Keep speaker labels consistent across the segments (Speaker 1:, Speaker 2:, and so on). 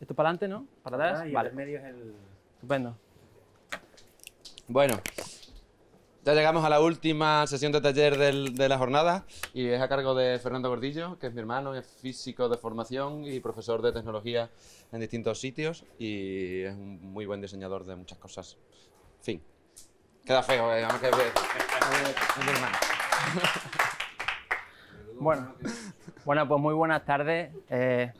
Speaker 1: Esto para adelante, ¿no? Para atrás. y vale.
Speaker 2: medio es el.
Speaker 1: Estupendo. Bueno, ya llegamos a la última sesión de taller de la jornada y es a cargo de Fernando Gordillo, que es mi hermano, es físico de formación y profesor de tecnología en distintos sitios y es un muy buen diseñador de muchas cosas. Fin. Queda feo, eh, eh
Speaker 2: es Bueno, bueno, pues muy buenas tardes. Eh,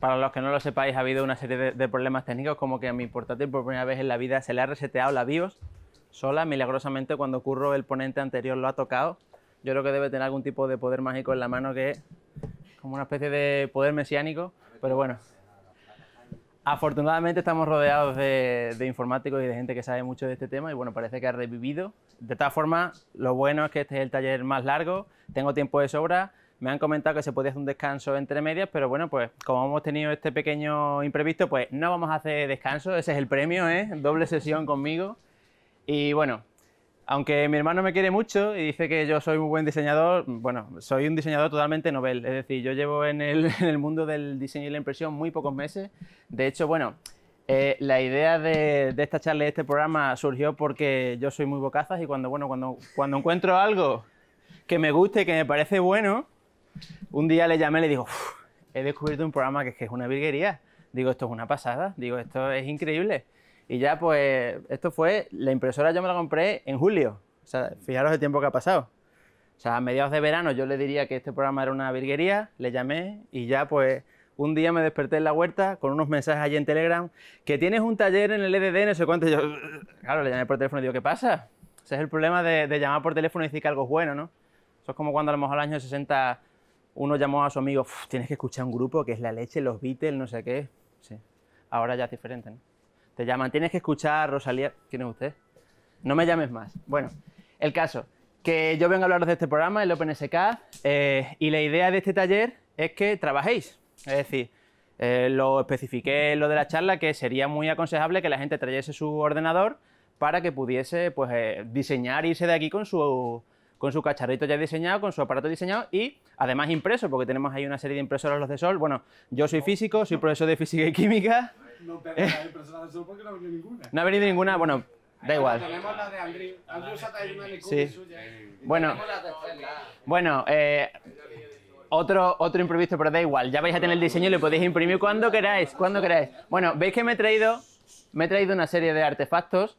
Speaker 2: para los que no lo sepáis, ha habido una serie de, problemas técnicos, como que a mi portátil por primera vez en la vida se le ha reseteado la BIOS sola, milagrosamente cuando ocurro el ponente anterior lo ha tocado. Yo creo que debe tener algún tipo de poder mágico en la mano que es como una especie de poder mesiánico, pero bueno. Afortunadamente estamos rodeados de, de, informáticos y de gente que sabe mucho de este tema y bueno, parece que ha revivido. De todas formas, lo bueno es que este es el taller más largo, tengo tiempo de sobra, me han comentado que se podía hacer un descanso entre medias, pero bueno, pues como hemos tenido este pequeño imprevisto, pues no vamos a hacer descanso, ese es el premio, ¿eh? Doble sesión conmigo. Y bueno, aunque mi hermano me quiere mucho y dice que yo soy muy buen diseñador, bueno, soy un diseñador totalmente novel, es decir, yo llevo en el, mundo del diseño y la impresión muy pocos meses. De hecho, bueno, eh, la idea de, esta charla, de este programa, surgió porque yo soy muy bocazas y cuando, bueno, cuando, cuando encuentro algo que me guste, que me parece bueno, un día le llamé y le digo, he descubierto un programa que es, una virguería. Digo, esto es una pasada, digo, esto es increíble. Y ya, pues, esto fue, la impresora yo me la compré en julio. O sea, fijaros el tiempo que ha pasado. O sea, a mediados de verano yo le diría que este programa era una virguería, le llamé y ya, pues, un día me desperté en la huerta con unos mensajes allí en Telegram que tienes un taller en el EDD, no sé cuánto. yo, claro, le llamé por teléfono y digo, ¿qué pasa? Ese es el problema de, llamar por teléfono y decir que algo es bueno, ¿no? Eso es como cuando a lo mejor el año 60 uno llamó a su amigo, tienes que escuchar un grupo que es la leche, los Beatles, no sé qué. Sí. Ahora ya es diferente, ¿no? Te llaman, tienes que escuchar Rosalía. ¿Quién es usted? No me llames más. Bueno, el caso, que yo vengo a hablaros de este programa, el OpenSK, eh, y la idea de este taller es que trabajéis. Es decir, eh, lo especifiqué en lo de la charla que sería muy aconsejable que la gente trayese su ordenador para que pudiese pues, eh, diseñar e irse de aquí con su con su cacharrito ya diseñado, con su aparato diseñado y además impreso, porque tenemos ahí una serie de impresoras los de sol. Bueno, yo soy físico, soy profesor de física y química. No, pero la
Speaker 1: impresora de sol porque no ha venido ninguna. No
Speaker 2: ha venido ninguna, bueno, Da igual. Tenemos la de Andrew. Andrew una sí. suya. Bueno, bueno eh, otro, otro imprevisto, pero da igual. Ya vais a tener el diseño y lo podéis imprimir cuando queráis. Cuando queráis. Bueno, veis que me he traído, me he traído una serie de artefactos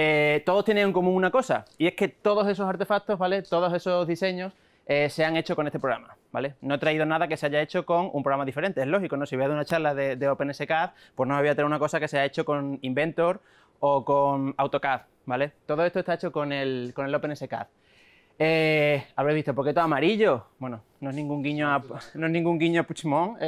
Speaker 2: eh, todos tienen en común una cosa, y es que todos esos artefactos, ¿vale? Todos esos diseños eh, se han hecho con este programa, ¿vale? No he traído nada que se haya hecho con un programa diferente, es lógico, ¿no? Si voy a dar una charla de, OpenSCAD, pues no voy a tener una cosa que se haya hecho con Inventor o con AutoCAD, ¿vale? Todo esto está hecho con el, con el OpenSCAD. Eh, Habréis visto, ¿por qué todo amarillo? Bueno, no es ningún guiño a, no es ningún guiño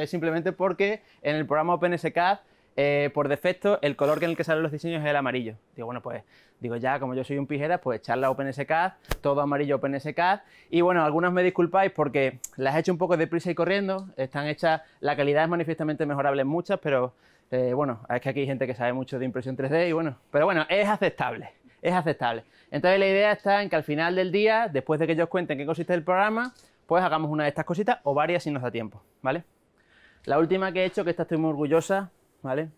Speaker 2: simplemente porque en el programa OpenSCAD eh, por defecto, el color en el que salen los diseños es el amarillo. Digo, bueno, pues digo ya, como yo soy un pijera, pues la OpenSCAD, todo amarillo OpenSCAD. Y bueno, algunas me disculpáis porque las he hecho un poco deprisa y corriendo. Están hechas, la calidad es manifiestamente mejorable en muchas, pero eh, bueno, es que aquí hay gente que sabe mucho de impresión 3D y bueno, pero bueno, es aceptable, es aceptable. Entonces la idea está en que al final del día, después de que ellos cuenten qué consiste el programa, pues hagamos una de estas cositas o varias si nos da tiempo, ¿vale? La última que he hecho, que esta estoy muy orgullosa, ¿vale?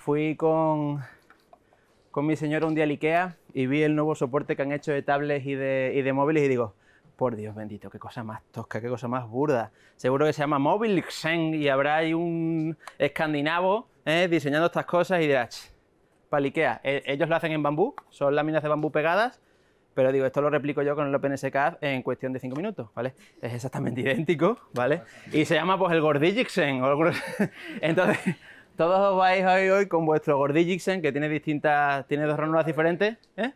Speaker 2: Fui con, con mi señora un día a Ikea y vi el nuevo soporte que han hecho de tablets y de, móviles y digo, por Dios bendito, qué cosa más tosca, qué cosa más burda. Seguro que se llama Móvil Xen y habrá ahí un escandinavo ¿eh? diseñando estas cosas y dirás, para Ikea e, ellos lo hacen en bambú, son láminas de bambú pegadas, pero digo, esto lo replico yo con el OpenSCAD en cuestión de 5 minutos, ¿vale? Es exactamente idéntico, ¿vale? Y se llama pues el Gordijixen O Entonces... Todos os vais hoy, con vuestro Gordijixen, que tiene distintas. tiene dos ranuras diferentes. ¿Eh?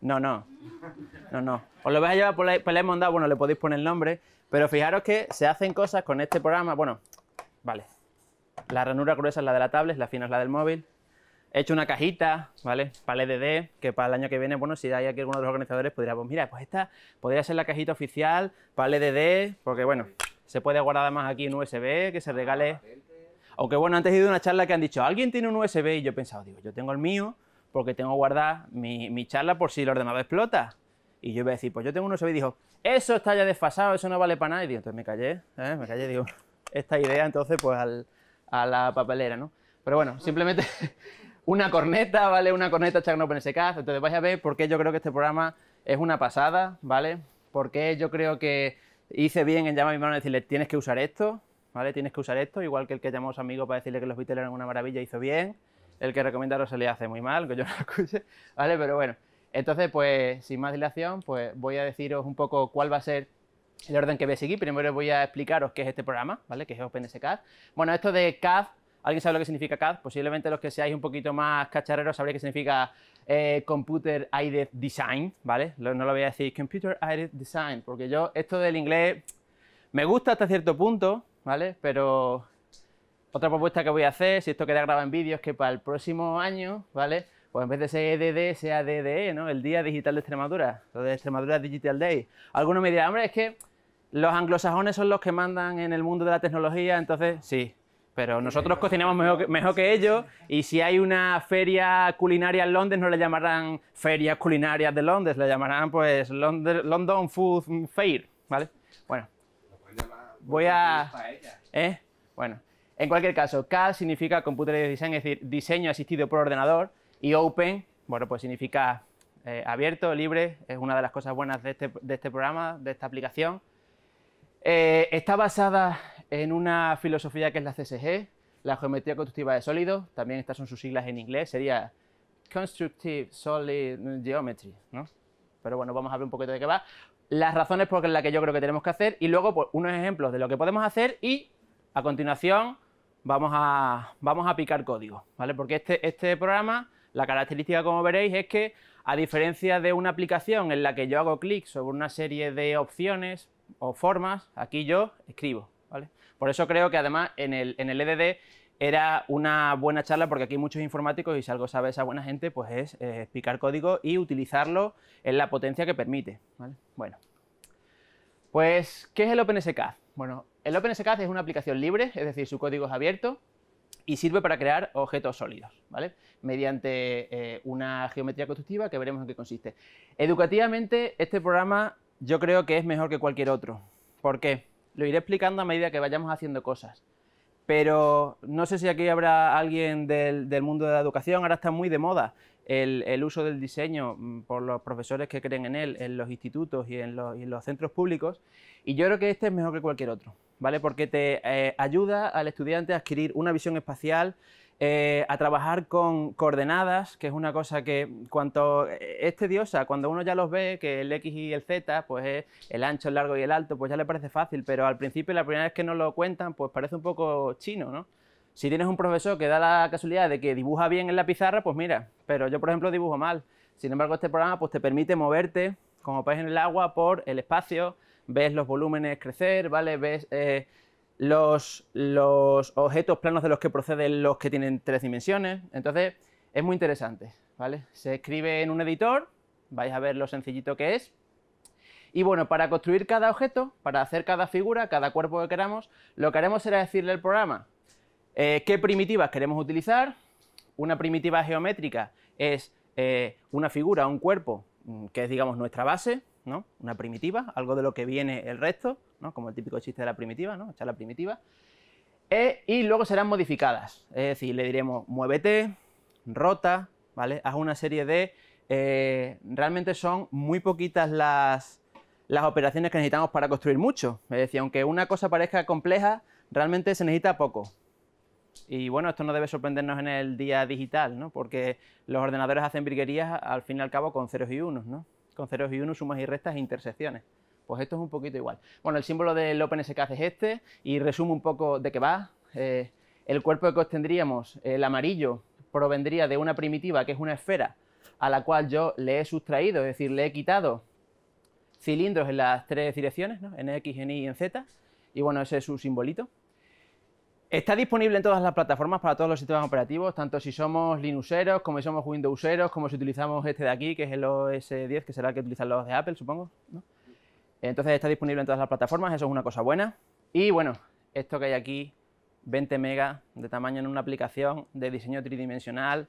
Speaker 2: No, no. No, no. Os lo vais a llevar por la, por bueno, le podéis poner el nombre. Pero fijaros que se hacen cosas con este programa. Bueno, vale. La ranura gruesa es la de la tablet, la fina es la del móvil. He hecho una cajita, ¿vale? Para el e que para el año que viene, bueno, si hay aquí alguno de los organizadores, podría, pues, pues mira, pues esta podría ser la cajita oficial para el EDD, porque bueno, se puede guardar además aquí en USB, que se regale. Aunque bueno, antes he ido a una charla que han dicho, ¿alguien tiene un USB? Y yo he pensado, digo, yo tengo el mío porque tengo guardada mi, mi charla por si el ordenador explota. Y yo iba a decir, pues yo tengo un USB y dijo, eso está ya desfasado, eso no vale para nada. Y digo, entonces me callé, ¿eh? me callé, digo, esta idea entonces pues a la papelera, ¿no? Pero bueno, simplemente una corneta, ¿vale? Una corneta ese caso Entonces vais a ver por qué yo creo que este programa es una pasada, ¿vale? Porque yo creo que hice bien en llamar a mi mano y decirle, tienes que usar esto, ¿vale? Tienes que usar esto, igual que el que llamó a su amigo para decirle que los Beatles eran una maravilla, hizo bien, el que recomienda se le hace muy mal, que yo no lo escuche, ¿vale? Pero bueno, entonces, pues, sin más dilación, pues voy a deciros un poco cuál va a ser el orden que voy a seguir. Primero voy a explicaros qué es este programa, ¿vale? Que es OpenSCAD. Bueno, esto de CAD, ¿alguien sabe lo que significa CAD? Posiblemente los que seáis un poquito más cacharreros sabréis que significa eh, Computer Aided Design, ¿vale? No lo voy a decir Computer Aided Design, porque yo esto del inglés me gusta hasta cierto punto, ¿vale? Pero otra propuesta que voy a hacer, si esto queda grabado en vídeo, es que para el próximo año, ¿vale? Pues en vez de ser EDD, sea DDE, ¿no? El Día Digital de Extremadura, lo de Extremadura Digital Day. Algunos me dirán, hombre, es que los anglosajones son los que mandan en el mundo de la tecnología, entonces sí, pero nosotros cocinamos mejor que, ellos y si hay una feria culinaria en Londres no le llamarán ferias culinarias de Londres, le llamarán pues London, London Food Fair, ¿vale? Bueno, Voy a... ¿Eh? Bueno, en cualquier caso, CAD significa Computer Design, es decir, diseño asistido por ordenador, y Open, bueno, pues significa eh, abierto, libre, es una de las cosas buenas de este, este programa, de esta aplicación. Eh, está basada en una filosofía que es la CSG, la geometría constructiva de sólidos, también estas son sus siglas en inglés, sería Constructive Solid Geometry, ¿no? Pero bueno, vamos a ver un poquito de qué va las razones por las que yo creo que tenemos que hacer y luego pues, unos ejemplos de lo que podemos hacer y a continuación vamos a, vamos a picar código, ¿vale? Porque este, este programa, la característica como veréis es que a diferencia de una aplicación en la que yo hago clic sobre una serie de opciones o formas, aquí yo escribo, Por eso creo que además en el, en el EDD era una buena charla porque aquí hay muchos informáticos y si algo sabe esa buena gente, pues es eh, explicar código y utilizarlo en la potencia que permite. ¿vale? Bueno, pues, ¿qué es el OpenSCAD? Bueno, el OpenSCAD es una aplicación libre, es decir, su código es abierto y sirve para crear objetos sólidos, ¿vale? Mediante eh, una geometría constructiva que veremos en qué consiste. Educativamente, este programa yo creo que es mejor que cualquier otro. ¿Por qué? Lo iré explicando a medida que vayamos haciendo cosas. Pero no sé si aquí habrá alguien del, mundo de la educación, ahora está muy de moda el, uso del diseño mm, por los profesores que creen en él, en los institutos y en los, centros públicos. Y yo creo que este es mejor que cualquier otro, ¿vale? Porque te eh, ayuda al estudiante a adquirir una visión espacial eh, a trabajar con coordenadas, que es una cosa que cuanto eh, es tediosa, cuando uno ya los ve, que el X y el Z, pues es el ancho, el largo y el alto, pues ya le parece fácil, pero al principio, la primera vez que nos lo cuentan, pues parece un poco chino, ¿no? Si tienes un profesor que da la casualidad de que dibuja bien en la pizarra, pues mira, pero yo por ejemplo dibujo mal. Sin embargo, este programa pues te permite moverte, como pez en el agua, por el espacio, ves los volúmenes crecer, ¿vale? Ves... Eh, los, objetos planos de los que proceden los que tienen tres dimensiones. Entonces, es muy interesante, ¿vale? Se escribe en un editor, vais a ver lo sencillito que es. Y bueno, para construir cada objeto, para hacer cada figura, cada cuerpo que queramos, lo que haremos será decirle al programa eh, qué primitivas queremos utilizar. Una primitiva geométrica es eh, una figura, un cuerpo, mm, que es, digamos, nuestra base, una primitiva, algo de lo que viene el resto, Como el típico chiste de la primitiva, ¿no? Echar la primitiva. Eh, y luego serán modificadas, es decir, le diremos muévete, rota, ¿vale? Haz una serie de... Eh, realmente son muy poquitas las, operaciones que necesitamos para construir mucho. Es decir, aunque una cosa parezca compleja, realmente se necesita poco. Y bueno, esto no debe sorprendernos en el día digital, porque los ordenadores hacen virguerías al fin y al cabo con ceros y unos. ¿no? con ceros y unos, sumas y restas e intersecciones. Pues esto es un poquito igual. Bueno, el símbolo del OpenSK es este y resumo un poco de qué va. Eh, el cuerpo que obtendríamos, el amarillo, provendría de una primitiva que es una esfera a la cual yo le he sustraído, es decir, le he quitado cilindros en las tres direcciones, en X, en Y y en Z. Y bueno, ese es su simbolito. Está disponible en todas las plataformas para todos los sistemas operativos, tanto si somos Linuxeros, como si somos Windowseros, como si utilizamos este de aquí, que es el OS 10, que será el que utilizan los de Apple, supongo. ¿no? Entonces está disponible en todas las plataformas, eso es una cosa buena. Y bueno, esto que hay aquí, 20 megas de tamaño en una aplicación de diseño tridimensional,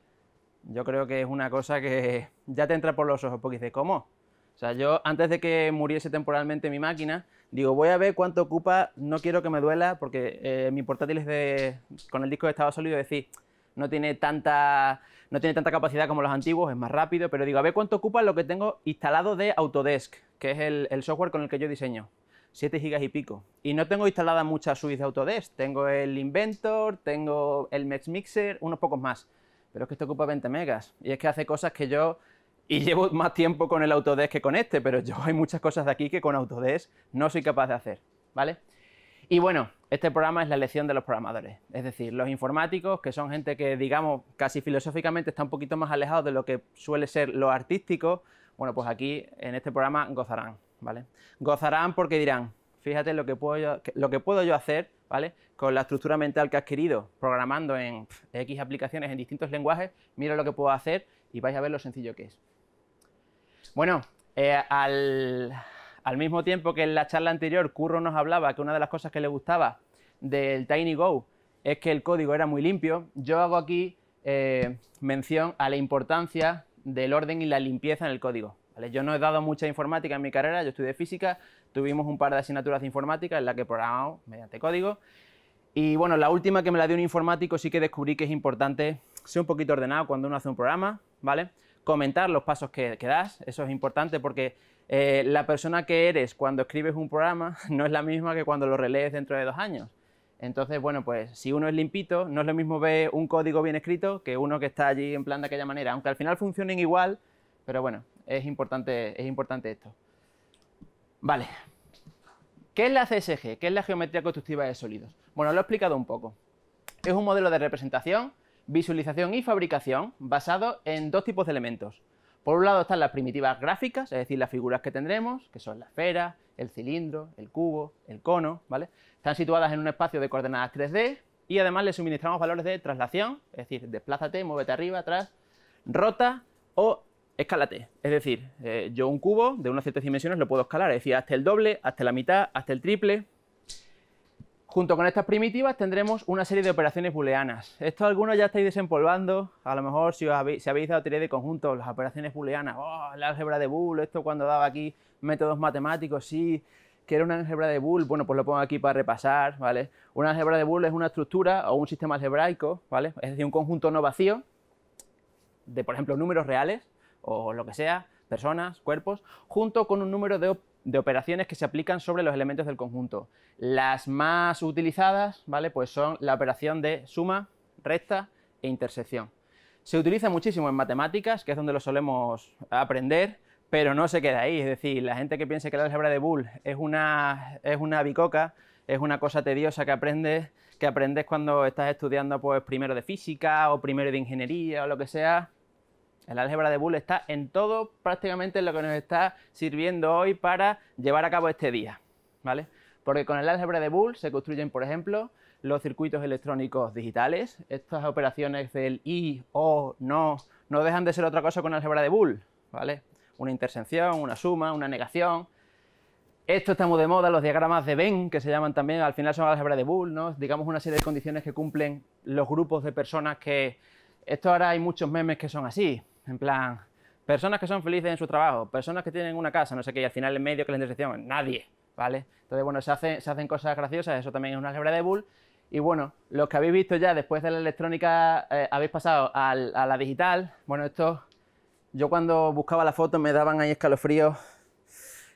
Speaker 2: yo creo que es una cosa que ya te entra por los ojos, porque dices, ¿cómo? O sea, yo antes de que muriese temporalmente mi máquina, Digo, voy a ver cuánto ocupa, no quiero que me duela, porque eh, mi portátil es de, con el disco de estado sólido, es decir, no tiene, tanta, no tiene tanta capacidad como los antiguos, es más rápido, pero digo, a ver cuánto ocupa lo que tengo instalado de Autodesk, que es el, software con el que yo diseño. 7 gigas y pico. Y no tengo instalada mucha suite de Autodesk. Tengo el Inventor, tengo el Mesh Mixer, unos pocos más. Pero es que esto ocupa 20 megas. Y es que hace cosas que yo y llevo más tiempo con el Autodesk que con este, pero yo hay muchas cosas de aquí que con Autodesk no soy capaz de hacer, ¿vale? Y bueno, este programa es la lección de los programadores, es decir, los informáticos, que son gente que, digamos, casi filosóficamente está un poquito más alejado de lo que suele ser lo artístico, bueno, pues aquí en este programa gozarán, ¿vale? Gozarán porque dirán, fíjate lo que puedo yo, lo que puedo yo hacer, ¿vale? Con la estructura mental que has querido, programando en X aplicaciones en distintos lenguajes, mira lo que puedo hacer y vais a ver lo sencillo que es. Bueno, eh, al, mismo tiempo que en la charla anterior Curro nos hablaba que una de las cosas que le gustaba del Tiny Go es que el código era muy limpio, yo hago aquí eh, mención a la importancia del orden y la limpieza en el código. Yo no he dado mucha informática en mi carrera, yo estudié física, tuvimos un par de asignaturas de informática en la que programamos mediante código. Y bueno, la última que me la dio un informático sí que descubrí que es importante ser un poquito ordenado cuando uno hace un programa, ¿vale? comentar los pasos que, das, eso es importante porque eh, la persona que eres cuando escribes un programa no es la misma que cuando lo relees dentro de dos años. Entonces, bueno, pues si uno es limpito, no es lo mismo ver un código bien escrito que uno que está allí en plan de aquella manera, aunque al final funcionen igual, pero bueno, es importante, es importante esto. Vale. ¿Qué es la CSG? ¿Qué es la geometría constructiva de sólidos? Bueno, lo he explicado un poco. Es un modelo de representación visualización y fabricación basado en dos tipos de elementos. Por un lado están las primitivas gráficas, es decir, las figuras que tendremos, que son la esfera, el cilindro, el cubo, el cono, ¿vale? Están situadas en un espacio de coordenadas 3D y además le suministramos valores de traslación, es decir, desplázate, muévete arriba, atrás, rota o escálate. Es decir, eh, yo un cubo de unas ciertas dimensiones lo puedo escalar, es decir, hasta el doble, hasta la mitad, hasta el triple, Junto con estas primitivas tendremos una serie de operaciones booleanas. Esto algunos ya estáis desempolvando, a lo mejor si, habéis, dado teoría de conjuntos, las operaciones booleanas, ¡oh! la álgebra de Boole, esto cuando daba aquí métodos matemáticos, sí, que era una álgebra de Boole, bueno, pues lo pongo aquí para repasar, ¿vale? Una álgebra de Boole es una estructura o un sistema algebraico, ¿vale? Es decir, un conjunto no vacío de, por ejemplo, números reales o lo que sea, personas, cuerpos, junto con un número de de operaciones que se aplican sobre los elementos del conjunto. Las más utilizadas ¿vale? pues son la operación de suma, recta e intersección. Se utiliza muchísimo en matemáticas, que es donde lo solemos aprender, pero no se queda ahí. Es decir, la gente que piensa que la álgebra de Bull es una, es una bicoca, es una cosa tediosa que aprendes, que aprendes cuando estás estudiando pues, primero de física o primero de ingeniería o lo que sea, el álgebra de Boole está en todo prácticamente en lo que nos está sirviendo hoy para llevar a cabo este día, ¿vale? Porque con el álgebra de Boole se construyen, por ejemplo, los circuitos electrónicos digitales. Estas operaciones del i, o, no, no dejan de ser otra cosa con álgebra de Boole, ¿vale? Una intersección, una suma, una negación, esto está muy de moda, los diagramas de Venn, que se llaman también, al final son álgebra de Boole, ¿no? Digamos una serie de condiciones que cumplen los grupos de personas que... Esto ahora hay muchos memes que son así. En plan, personas que son felices en su trabajo, personas que tienen una casa, no sé qué, y al final en medio que les intersección, nadie, ¿vale? Entonces, bueno, se, hace, se hacen cosas graciosas, eso también es una algebra de Bull. Y bueno, los que habéis visto ya después de la electrónica eh, habéis pasado a la digital. Bueno, esto, yo cuando buscaba la foto me daban ahí escalofríos.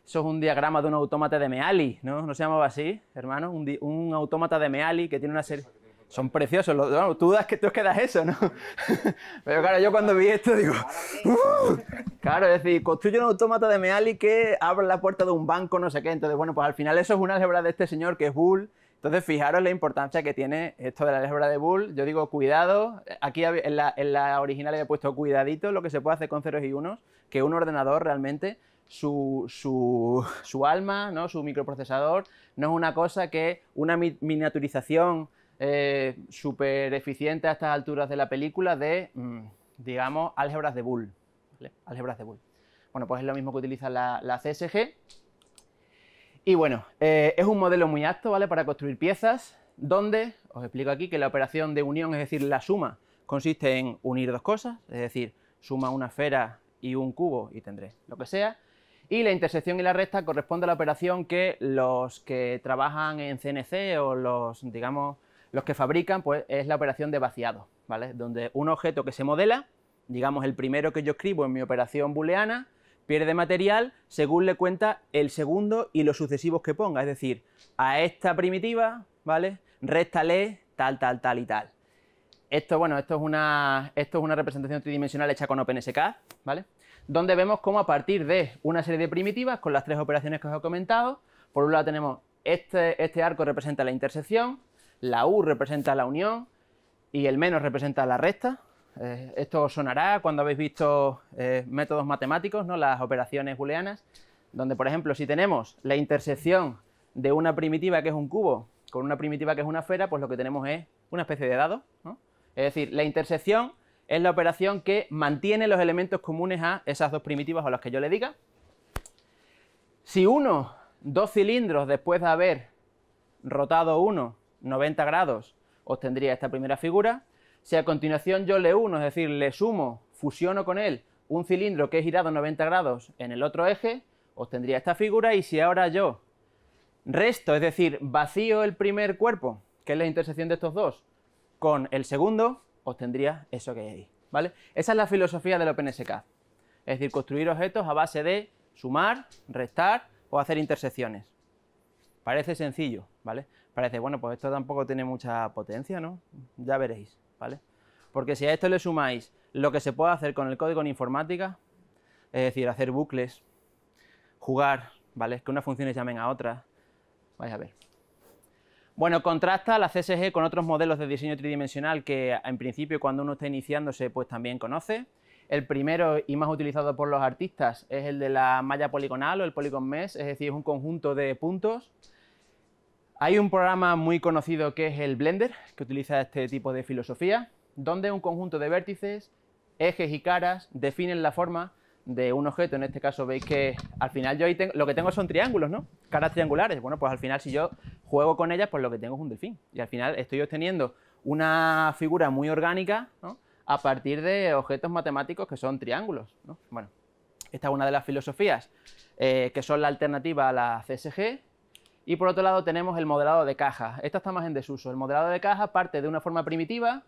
Speaker 2: Eso es un diagrama de un autómata de Meali, ¿no? ¿No se llamaba así, hermano? Un, un autómata de Meali que tiene una serie son preciosos. que tú, das, tú quedas eso, ¿no? Pero claro, yo cuando vi esto digo, claro, es decir, construye un autómata de Meali que abre la puerta de un banco, no sé qué. Entonces, bueno, pues al final eso es una álgebra de este señor que es Bull. Entonces, fijaros la importancia que tiene esto de la álgebra de Bull. Yo digo, cuidado, aquí en la, original he puesto cuidadito lo que se puede hacer con ceros y unos, que un ordenador realmente su, su, alma, ¿no? su microprocesador, no es una cosa que una miniaturización eh, súper eficiente a estas alturas de la película de, mm, digamos, álgebras de Bull. Álgebras de Bull. Bueno, pues es lo mismo que utiliza la, CSG. Y bueno, eh, es un modelo muy apto ¿vale? para construir piezas, donde, os explico aquí, que la operación de unión, es decir, la suma, consiste en unir dos cosas, es decir, suma una esfera y un cubo y tendré lo que sea. Y la intersección y la recta corresponde a la operación que los que trabajan en CNC o los, digamos, los que fabrican pues, es la operación de vaciado, ¿vale? donde un objeto que se modela, digamos el primero que yo escribo en mi operación booleana, pierde material según le cuenta el segundo y los sucesivos que ponga, es decir, a esta primitiva, ¿vale? Réstale tal, tal, tal y tal. Esto, bueno, esto es una, esto es una representación tridimensional hecha con OpenSK, ¿vale? Donde vemos cómo a partir de una serie de primitivas, con las tres operaciones que os he comentado, por un lado tenemos este, este arco representa la intersección, la U representa la unión y el menos representa la resta. Eh, esto sonará cuando habéis visto eh, métodos matemáticos, ¿no? las operaciones booleanas, donde por ejemplo si tenemos la intersección de una primitiva que es un cubo con una primitiva que es una esfera, pues lo que tenemos es una especie de dado. Es decir, la intersección es la operación que mantiene los elementos comunes a esas dos primitivas a las que yo le diga. Si uno, dos cilindros después de haber rotado uno, 90 grados obtendría esta primera figura. Si a continuación yo le uno, es decir, le sumo, fusiono con él un cilindro que he girado 90 grados en el otro eje, obtendría esta figura. Y si ahora yo resto, es decir, vacío el primer cuerpo, que es la intersección de estos dos, con el segundo, obtendría eso que hay ahí. ¿vale? Esa es la filosofía del OpenSCAD. Es decir, construir objetos a base de sumar, restar o hacer intersecciones. Parece sencillo, ¿vale? parece, bueno, pues esto tampoco tiene mucha potencia, ¿no? Ya veréis, ¿vale? Porque si a esto le sumáis lo que se puede hacer con el código en informática, es decir, hacer bucles, jugar, ¿vale? Que unas funciones llamen a otras, vais a ver. Bueno, contrasta la CSG con otros modelos de diseño tridimensional que en principio cuando uno está iniciándose pues también conoce. El primero y más utilizado por los artistas es el de la malla poligonal o el Polygon Mesh, es decir, es un conjunto de puntos hay un programa muy conocido que es el Blender, que utiliza este tipo de filosofía, donde un conjunto de vértices, ejes y caras definen la forma de un objeto. En este caso veis que al final yo lo que tengo son triángulos, ¿no? Caras triangulares. Bueno, pues al final si yo juego con ellas, pues lo que tengo es un delfín. Y al final estoy obteniendo una figura muy orgánica, ¿no? A partir de objetos matemáticos que son triángulos, ¿no? Bueno, esta es una de las filosofías eh, que son la alternativa a la CSG, y por otro lado tenemos el modelado de caja. Esto está más en desuso. El modelado de caja parte de una forma primitiva,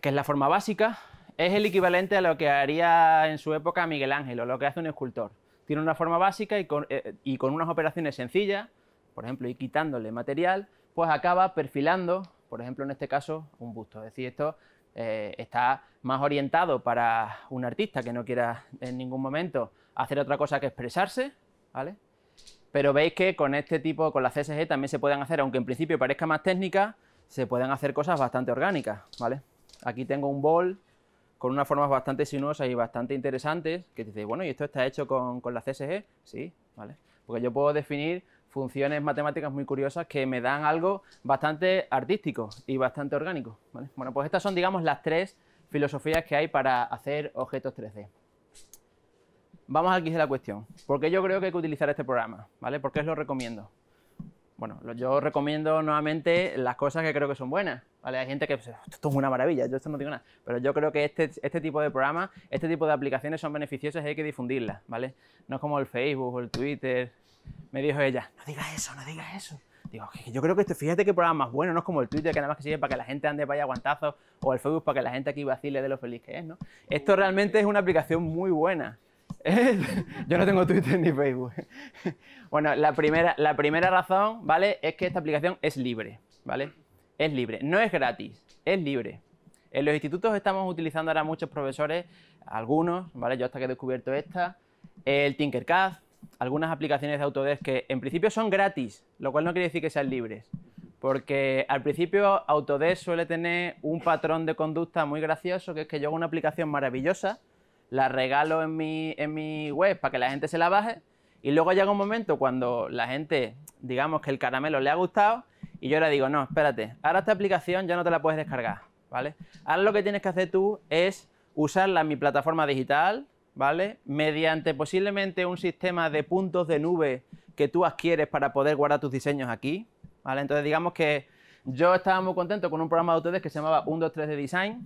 Speaker 2: que es la forma básica, es el equivalente a lo que haría en su época Miguel Ángel o lo que hace un escultor. Tiene una forma básica y con, eh, unas operaciones sencillas, por ejemplo, y quitándole material, pues acaba perfilando, por ejemplo, en este caso, un busto. Es decir, esto eh, está más orientado para un artista que no quiera en ningún momento hacer otra cosa que expresarse, ¿vale? pero veis que con este tipo, con la CSG también se pueden hacer, aunque en principio parezca más técnica, se pueden hacer cosas bastante orgánicas, ¿vale? Aquí tengo un bol con unas formas bastante sinuosas y bastante interesantes, que te dice bueno, ¿y esto está hecho con, con la CSG? Sí, ¿vale? Porque yo puedo definir funciones matemáticas muy curiosas que me dan algo bastante artístico y bastante orgánico, ¿vale? Bueno, pues estas son, digamos, las tres filosofías que hay para hacer objetos 3D. Vamos al quid de la cuestión. ¿Por qué yo creo que hay que utilizar este programa? ¿Vale? ¿Por qué os lo recomiendo? Bueno, yo recomiendo nuevamente las cosas que creo que son buenas. ¿vale? Hay gente que dice, esto es una maravilla, yo esto no digo nada. Pero yo creo que este, este tipo de programas, este tipo de aplicaciones son beneficiosas y hay que difundirlas, ¿vale? No es como el Facebook o el Twitter. Me dijo ella, no digas eso, no digas eso. Digo, yo creo que este, fíjate qué programa más bueno, no es como el Twitter que nada más que sirve para que la gente ande para allá o el Facebook para que la gente aquí vacile de lo feliz que es, ¿no? Esto realmente es una aplicación muy buena. Yo no tengo Twitter ni Facebook. bueno, la primera, la primera razón, ¿vale? Es que esta aplicación es libre, ¿vale? Es libre, no es gratis, es libre. En los institutos estamos utilizando ahora muchos profesores, algunos, ¿vale? Yo hasta que he descubierto esta, el Tinkercad, algunas aplicaciones de Autodesk que en principio son gratis, lo cual no quiere decir que sean libres, porque al principio Autodesk suele tener un patrón de conducta muy gracioso, que es que yo hago una aplicación maravillosa, la regalo en mi, en mi web para que la gente se la baje. Y luego llega un momento cuando la gente, digamos que el caramelo le ha gustado, y yo le digo, no, espérate, ahora esta aplicación ya no te la puedes descargar, ¿vale? Ahora lo que tienes que hacer tú es usarla en mi plataforma digital, ¿vale? Mediante posiblemente un sistema de puntos de nube que tú adquieres para poder guardar tus diseños aquí, ¿vale? Entonces digamos que yo estaba muy contento con un programa de ustedes que se llamaba 123 de Design,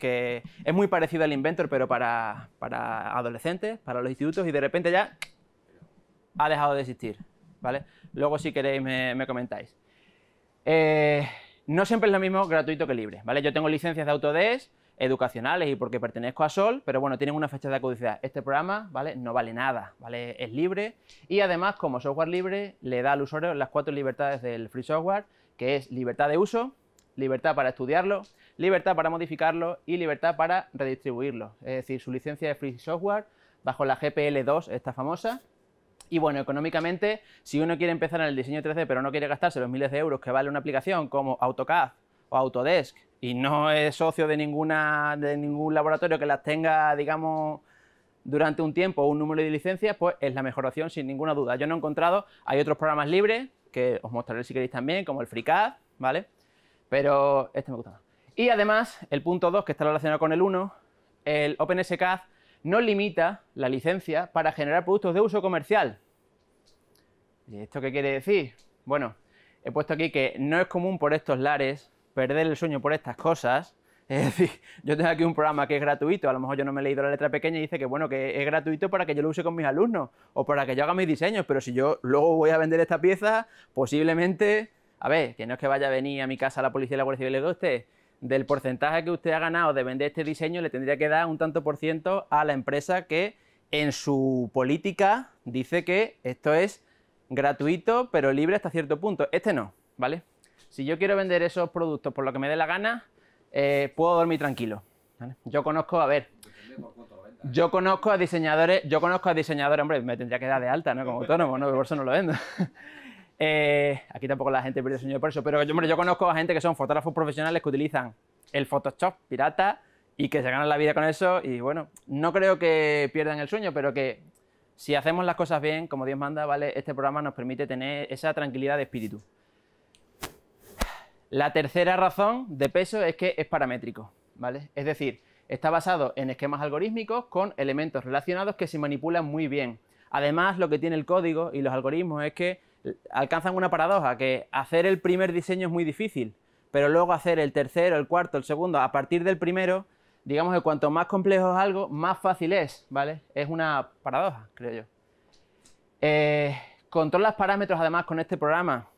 Speaker 2: que es muy parecido al Inventor, pero para, adolescentes, para los institutos, y de repente ya ha dejado de existir. ¿vale? Luego, si queréis, me, comentáis. Eh, no siempre es lo mismo gratuito que libre. ¿vale? Yo tengo licencias de Autodesk, educacionales y porque pertenezco a Sol, pero bueno, tienen una fecha de caducidad. Este programa, ¿vale? No vale nada, ¿vale? Es libre y además, como software libre, le da al usuario las cuatro libertades del free software, que es libertad de uso, libertad para estudiarlo, libertad para modificarlo y libertad para redistribuirlo. Es decir, su licencia de free software bajo la GPL 2, esta famosa. Y bueno, económicamente, si uno quiere empezar en el diseño 3D pero no quiere gastarse los miles de euros que vale una aplicación como AutoCAD o Autodesk y no es socio de, ninguna, de ningún laboratorio que las tenga, digamos, durante un tiempo o un número de licencias, pues es la mejor opción sin ninguna duda. Yo no he encontrado, hay otros programas libres que os mostraré si queréis también, como el FreeCAD, ¿vale? pero este me gusta más. Y además, el punto 2, que está relacionado con el 1, el OpenSCAD no limita la licencia para generar productos de uso comercial. ¿Y esto qué quiere decir? Bueno, he puesto aquí que no es común por estos lares perder el sueño por estas cosas. Es decir, yo tengo aquí un programa que es gratuito, a lo mejor yo no me he leído la letra pequeña y dice que bueno, que es gratuito para que yo lo use con mis alumnos o para que yo haga mis diseños, pero si yo luego voy a vender esta pieza, posiblemente a ver, que no es que vaya a venir a mi casa la policía y la Guardia y le diga usted, del porcentaje que usted ha ganado de vender este diseño, le tendría que dar un tanto por ciento a la empresa que en su política dice que esto es gratuito, pero libre hasta cierto punto. Este no, ¿vale? Si yo quiero vender esos productos por lo que me dé la gana, eh, puedo dormir tranquilo. Yo conozco, a ver. Yo conozco a diseñadores, yo conozco a diseñadores, hombre, me tendría que dar de alta, ¿no? Como autónomo, ¿no? Por eso no lo vendo. Eh, aquí tampoco la gente pierde el sueño por eso, pero yo, yo conozco a gente que son fotógrafos profesionales que utilizan el Photoshop pirata y que se ganan la vida con eso y bueno, no creo que pierdan el sueño, pero que si hacemos las cosas bien, como Dios manda, ¿vale? Este programa nos permite tener esa tranquilidad de espíritu. La tercera razón de peso es que es paramétrico, ¿vale? Es decir, está basado en esquemas algorítmicos con elementos relacionados que se manipulan muy bien. Además, lo que tiene el código y los algoritmos es que alcanzan una paradoja, que hacer el primer diseño es muy difícil, pero luego hacer el tercero, el cuarto, el segundo, a partir del primero, digamos que cuanto más complejo es algo, más fácil es, ¿vale? Es una paradoja, creo yo. Eh, los parámetros además con este programa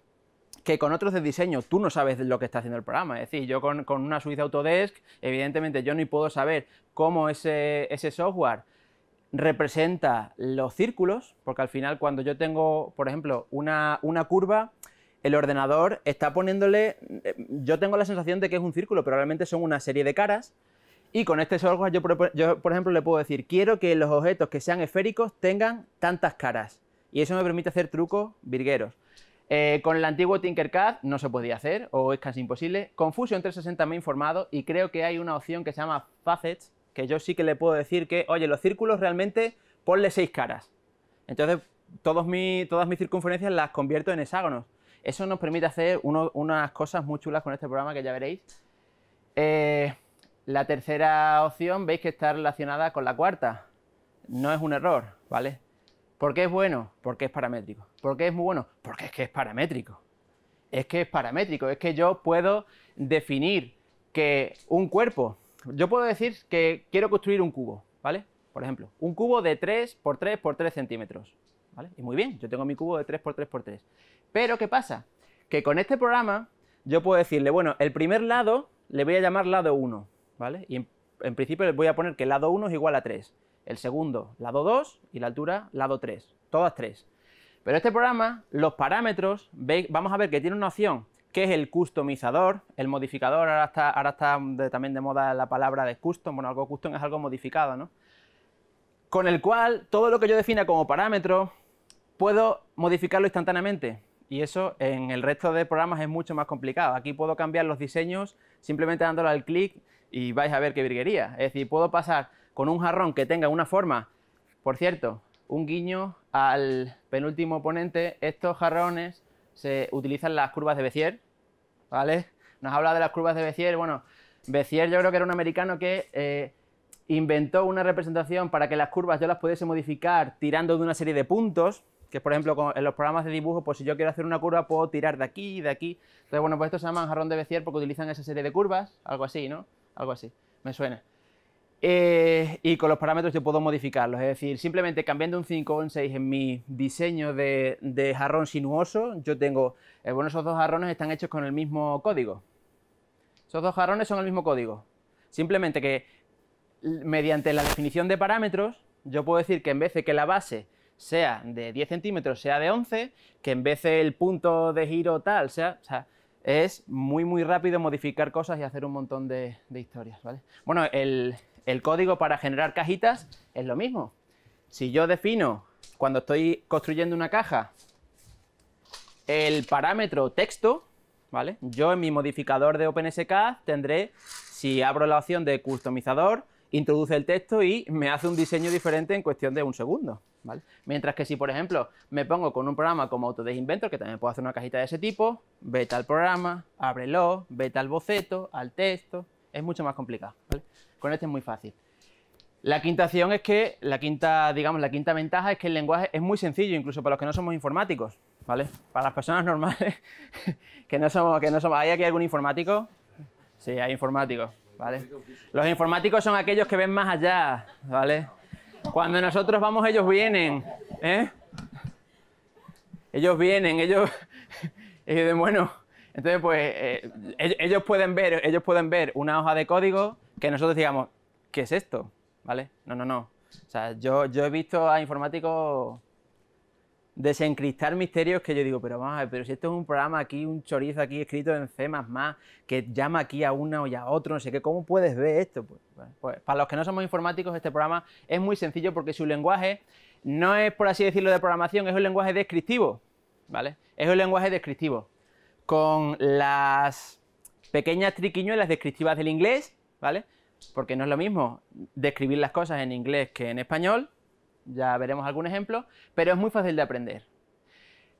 Speaker 2: que con otros de diseño tú no sabes lo que está haciendo el programa. Es decir, yo con, una suite Autodesk, evidentemente yo no puedo saber cómo ese software representa los círculos, porque al final cuando yo tengo, por ejemplo, una, una curva, el ordenador está poniéndole, eh, yo tengo la sensación de que es un círculo, pero realmente son una serie de caras. Y con este software yo, por ejemplo, le puedo decir, quiero que los objetos que sean esféricos tengan tantas caras. Y eso me permite hacer trucos virgueros. Eh, con el antiguo Tinkercad no se podía hacer, o es casi imposible. Con Fusion 360 me he informado y creo que hay una opción que se llama Facets, que yo sí que le puedo decir que, oye, los círculos realmente ponle seis caras. Entonces, todas mis circunferencias las convierto en hexágonos. Eso nos permite hacer unas cosas muy chulas con este programa que ya veréis. Eh, la tercera opción veis que está relacionada con la cuarta. No es un error, ¿vale? ¿Por qué es bueno? Porque es paramétrico. ¿Por qué es muy bueno? Porque es que es paramétrico. Es que es paramétrico. Es que yo puedo definir que un cuerpo yo puedo decir que quiero construir un cubo, ¿vale? Por ejemplo, un cubo de 3 por 3 por 3 centímetros, ¿vale? Y muy bien, yo tengo mi cubo de 3 por 3 por 3. Pero, ¿qué pasa? Que con este programa yo puedo decirle, bueno, el primer lado le voy a llamar lado 1, ¿vale? Y en, principio le voy a poner que el lado 1 es igual a 3. El segundo, lado 2 y la altura, lado 3. Todas 3. Pero este programa, los parámetros, vamos a ver que tiene una opción que es el customizador, el modificador, ahora está, también de moda la palabra de custom, bueno, algo custom es algo modificado, ¿no? Con el cual todo lo que yo defina como parámetro puedo modificarlo instantáneamente y eso en el resto de programas es mucho más complicado. Aquí puedo cambiar los diseños simplemente dándole al clic y vais a ver qué virguería. Es decir, puedo pasar con un jarrón que tenga una forma, por cierto, un guiño al penúltimo oponente, estos jarrones se utilizan las curvas de Bézier, ¿vale? Nos habla de las curvas de Bézier, bueno, Bézier yo creo que era un americano que eh, inventó una representación para que las curvas yo las pudiese modificar tirando de una serie de puntos, que por ejemplo en los programas de dibujo, pues si yo quiero hacer una curva puedo tirar de aquí, de aquí. Entonces, bueno, pues esto se llama jarrón de Bézier porque utilizan esa serie de curvas, algo así, ¿no? Algo así, me suena. Eh, y con los parámetros yo puedo modificarlos, es decir, simplemente cambiando un 5 o un 6 en mi diseño de, jarrón sinuoso, yo tengo, eh, bueno, esos dos jarrones están hechos con el mismo código. Esos dos jarrones son el mismo código. Simplemente que mediante la definición de parámetros, yo puedo decir que en vez de que la base sea de 10 centímetros, sea de 11, que en vez de el punto de giro tal, sea, o sea, es muy, muy rápido modificar cosas y hacer un montón de, de historias, ¿vale? Bueno, el, el código para generar cajitas es lo mismo. Si yo defino cuando estoy construyendo una caja el parámetro texto, ¿vale? Yo en mi modificador de OpenSK tendré, si abro la opción de customizador, introduce el texto y me hace un diseño diferente en cuestión de un segundo. Mientras que si, por ejemplo, me pongo con un programa como Autodesk Inventor, que también puedo hacer una cajita de ese tipo, vete al programa, ábrelo, vete al boceto, al texto, es mucho más complicado. Con este es muy fácil. La quinta es que, la quinta, digamos, la quinta ventaja es que el lenguaje es muy sencillo, incluso para los que no somos informáticos, ¿vale? Para las personas normales que no somos, que no ¿Hay aquí algún informático? Sí, hay informáticos, ¿vale? Los informáticos son aquellos que ven más allá, ¿vale? Cuando nosotros vamos, ellos vienen, ¿eh? Ellos vienen, ellos. bueno, entonces pues eh, ellos pueden ver, ellos pueden ver una hoja de código que nosotros digamos, ¿qué es esto? ¿Vale? No, no, no. O sea, yo, yo he visto a informáticos desencristar misterios que yo digo, pero vamos a ver, pero si esto es un programa aquí, un chorizo aquí escrito en C++, que llama aquí a uno y a otro, no sé qué, ¿cómo puedes ver esto? Pues, pues, pues, para los que no somos informáticos, este programa es muy sencillo porque su lenguaje no es, por así decirlo, de programación, es un lenguaje descriptivo, ¿vale? Es un lenguaje descriptivo, con las pequeñas triquiñuelas descriptivas del inglés ¿vale? Porque no es lo mismo describir las cosas en inglés que en español, ya veremos algún ejemplo, pero es muy fácil de aprender.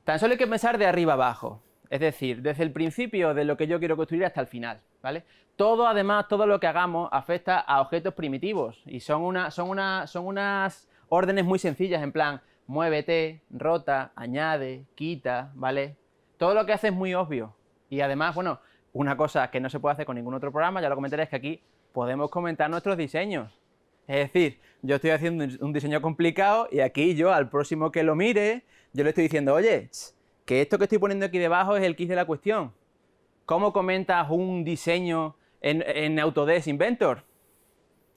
Speaker 2: Tan solo hay que pensar de arriba abajo, es decir, desde el principio de lo que yo quiero construir hasta el final, ¿vale? Todo, además, todo lo que hagamos afecta a objetos primitivos y son, unas órdenes muy sencillas, en plan, muévete, rota, añade, quita, ¿vale? Todo lo que hace es muy obvio y además, bueno, una cosa que no se puede hacer con ningún otro programa, ya lo comentaré, es que aquí podemos comentar nuestros diseños. Es decir, yo estoy haciendo un diseño complicado y aquí yo, al próximo que lo mire, yo le estoy diciendo, oye, que esto que estoy poniendo aquí debajo es el kit de la cuestión. ¿Cómo comentas un diseño en, en Autodesk Inventor?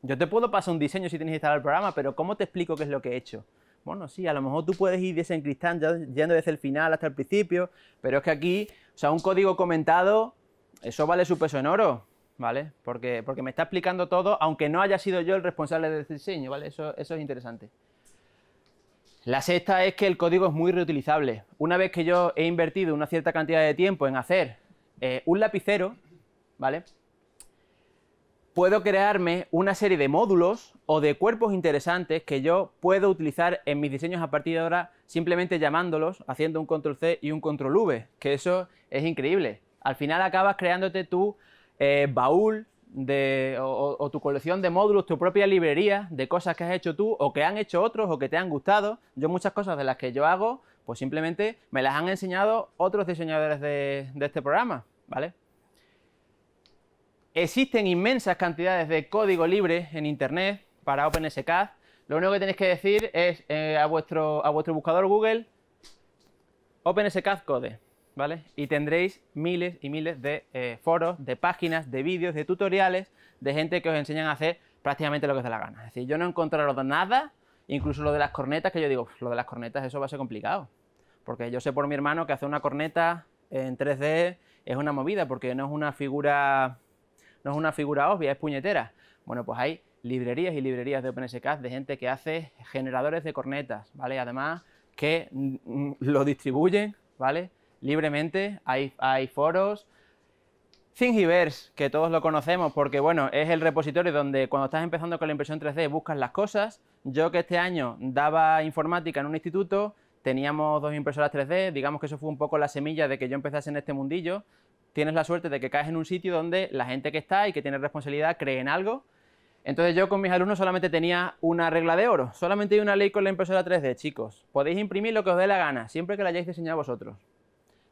Speaker 2: Yo te puedo pasar un diseño si tienes que instalado el programa, pero ¿cómo te explico qué es lo que he hecho? Bueno, sí, a lo mejor tú puedes ir desencristando, yendo desde el final hasta el principio, pero es que aquí, o sea, un código comentado, eso vale su peso en oro. ¿vale? Porque, porque me está explicando todo, aunque no haya sido yo el responsable del diseño, ¿vale? Eso, eso es interesante. La sexta es que el código es muy reutilizable. Una vez que yo he invertido una cierta cantidad de tiempo en hacer eh, un lapicero, ¿vale? Puedo crearme una serie de módulos o de cuerpos interesantes que yo puedo utilizar en mis diseños a partir de ahora simplemente llamándolos, haciendo un control C y un control V, que eso es increíble. Al final acabas creándote tú eh, baúl de, o, tu colección de módulos, tu propia librería de cosas que has hecho tú o que han hecho otros o que te han gustado. Yo muchas cosas de las que yo hago, pues simplemente me las han enseñado otros diseñadores de, este programa, ¿vale? Existen inmensas cantidades de código libre en Internet para OpenSCAD. Lo único que tenéis que decir es eh, a, vuestro, a vuestro buscador Google OpenSCAD Code. ¿vale? Y tendréis miles y miles de eh, foros, de páginas, de vídeos, de tutoriales, de gente que os enseñan a hacer prácticamente lo que os da la gana. Es decir, yo no he encontrado nada, incluso lo de las cornetas, que yo digo, lo de las cornetas, eso va a ser complicado. Porque yo sé por mi hermano que hacer una corneta en 3D es una movida, porque no es una figura, no es una figura obvia, es puñetera. Bueno, pues hay librerías y librerías de OpenSCAD de gente que hace generadores de cornetas, ¿vale? Además que mm, mm, lo distribuyen, ¿vale? libremente, hay, hay foros. Thingiverse, que todos lo conocemos porque bueno, es el repositorio donde cuando estás empezando con la impresión 3D buscas las cosas. Yo que este año daba informática en un instituto, teníamos dos impresoras 3D, digamos que eso fue un poco la semilla de que yo empezase en este mundillo. Tienes la suerte de que caes en un sitio donde la gente que está y que tiene responsabilidad cree en algo. Entonces yo con mis alumnos solamente tenía una regla de oro, solamente hay una ley con la impresora 3D, chicos. Podéis imprimir lo que os dé la gana, siempre que la hayáis diseñado vosotros.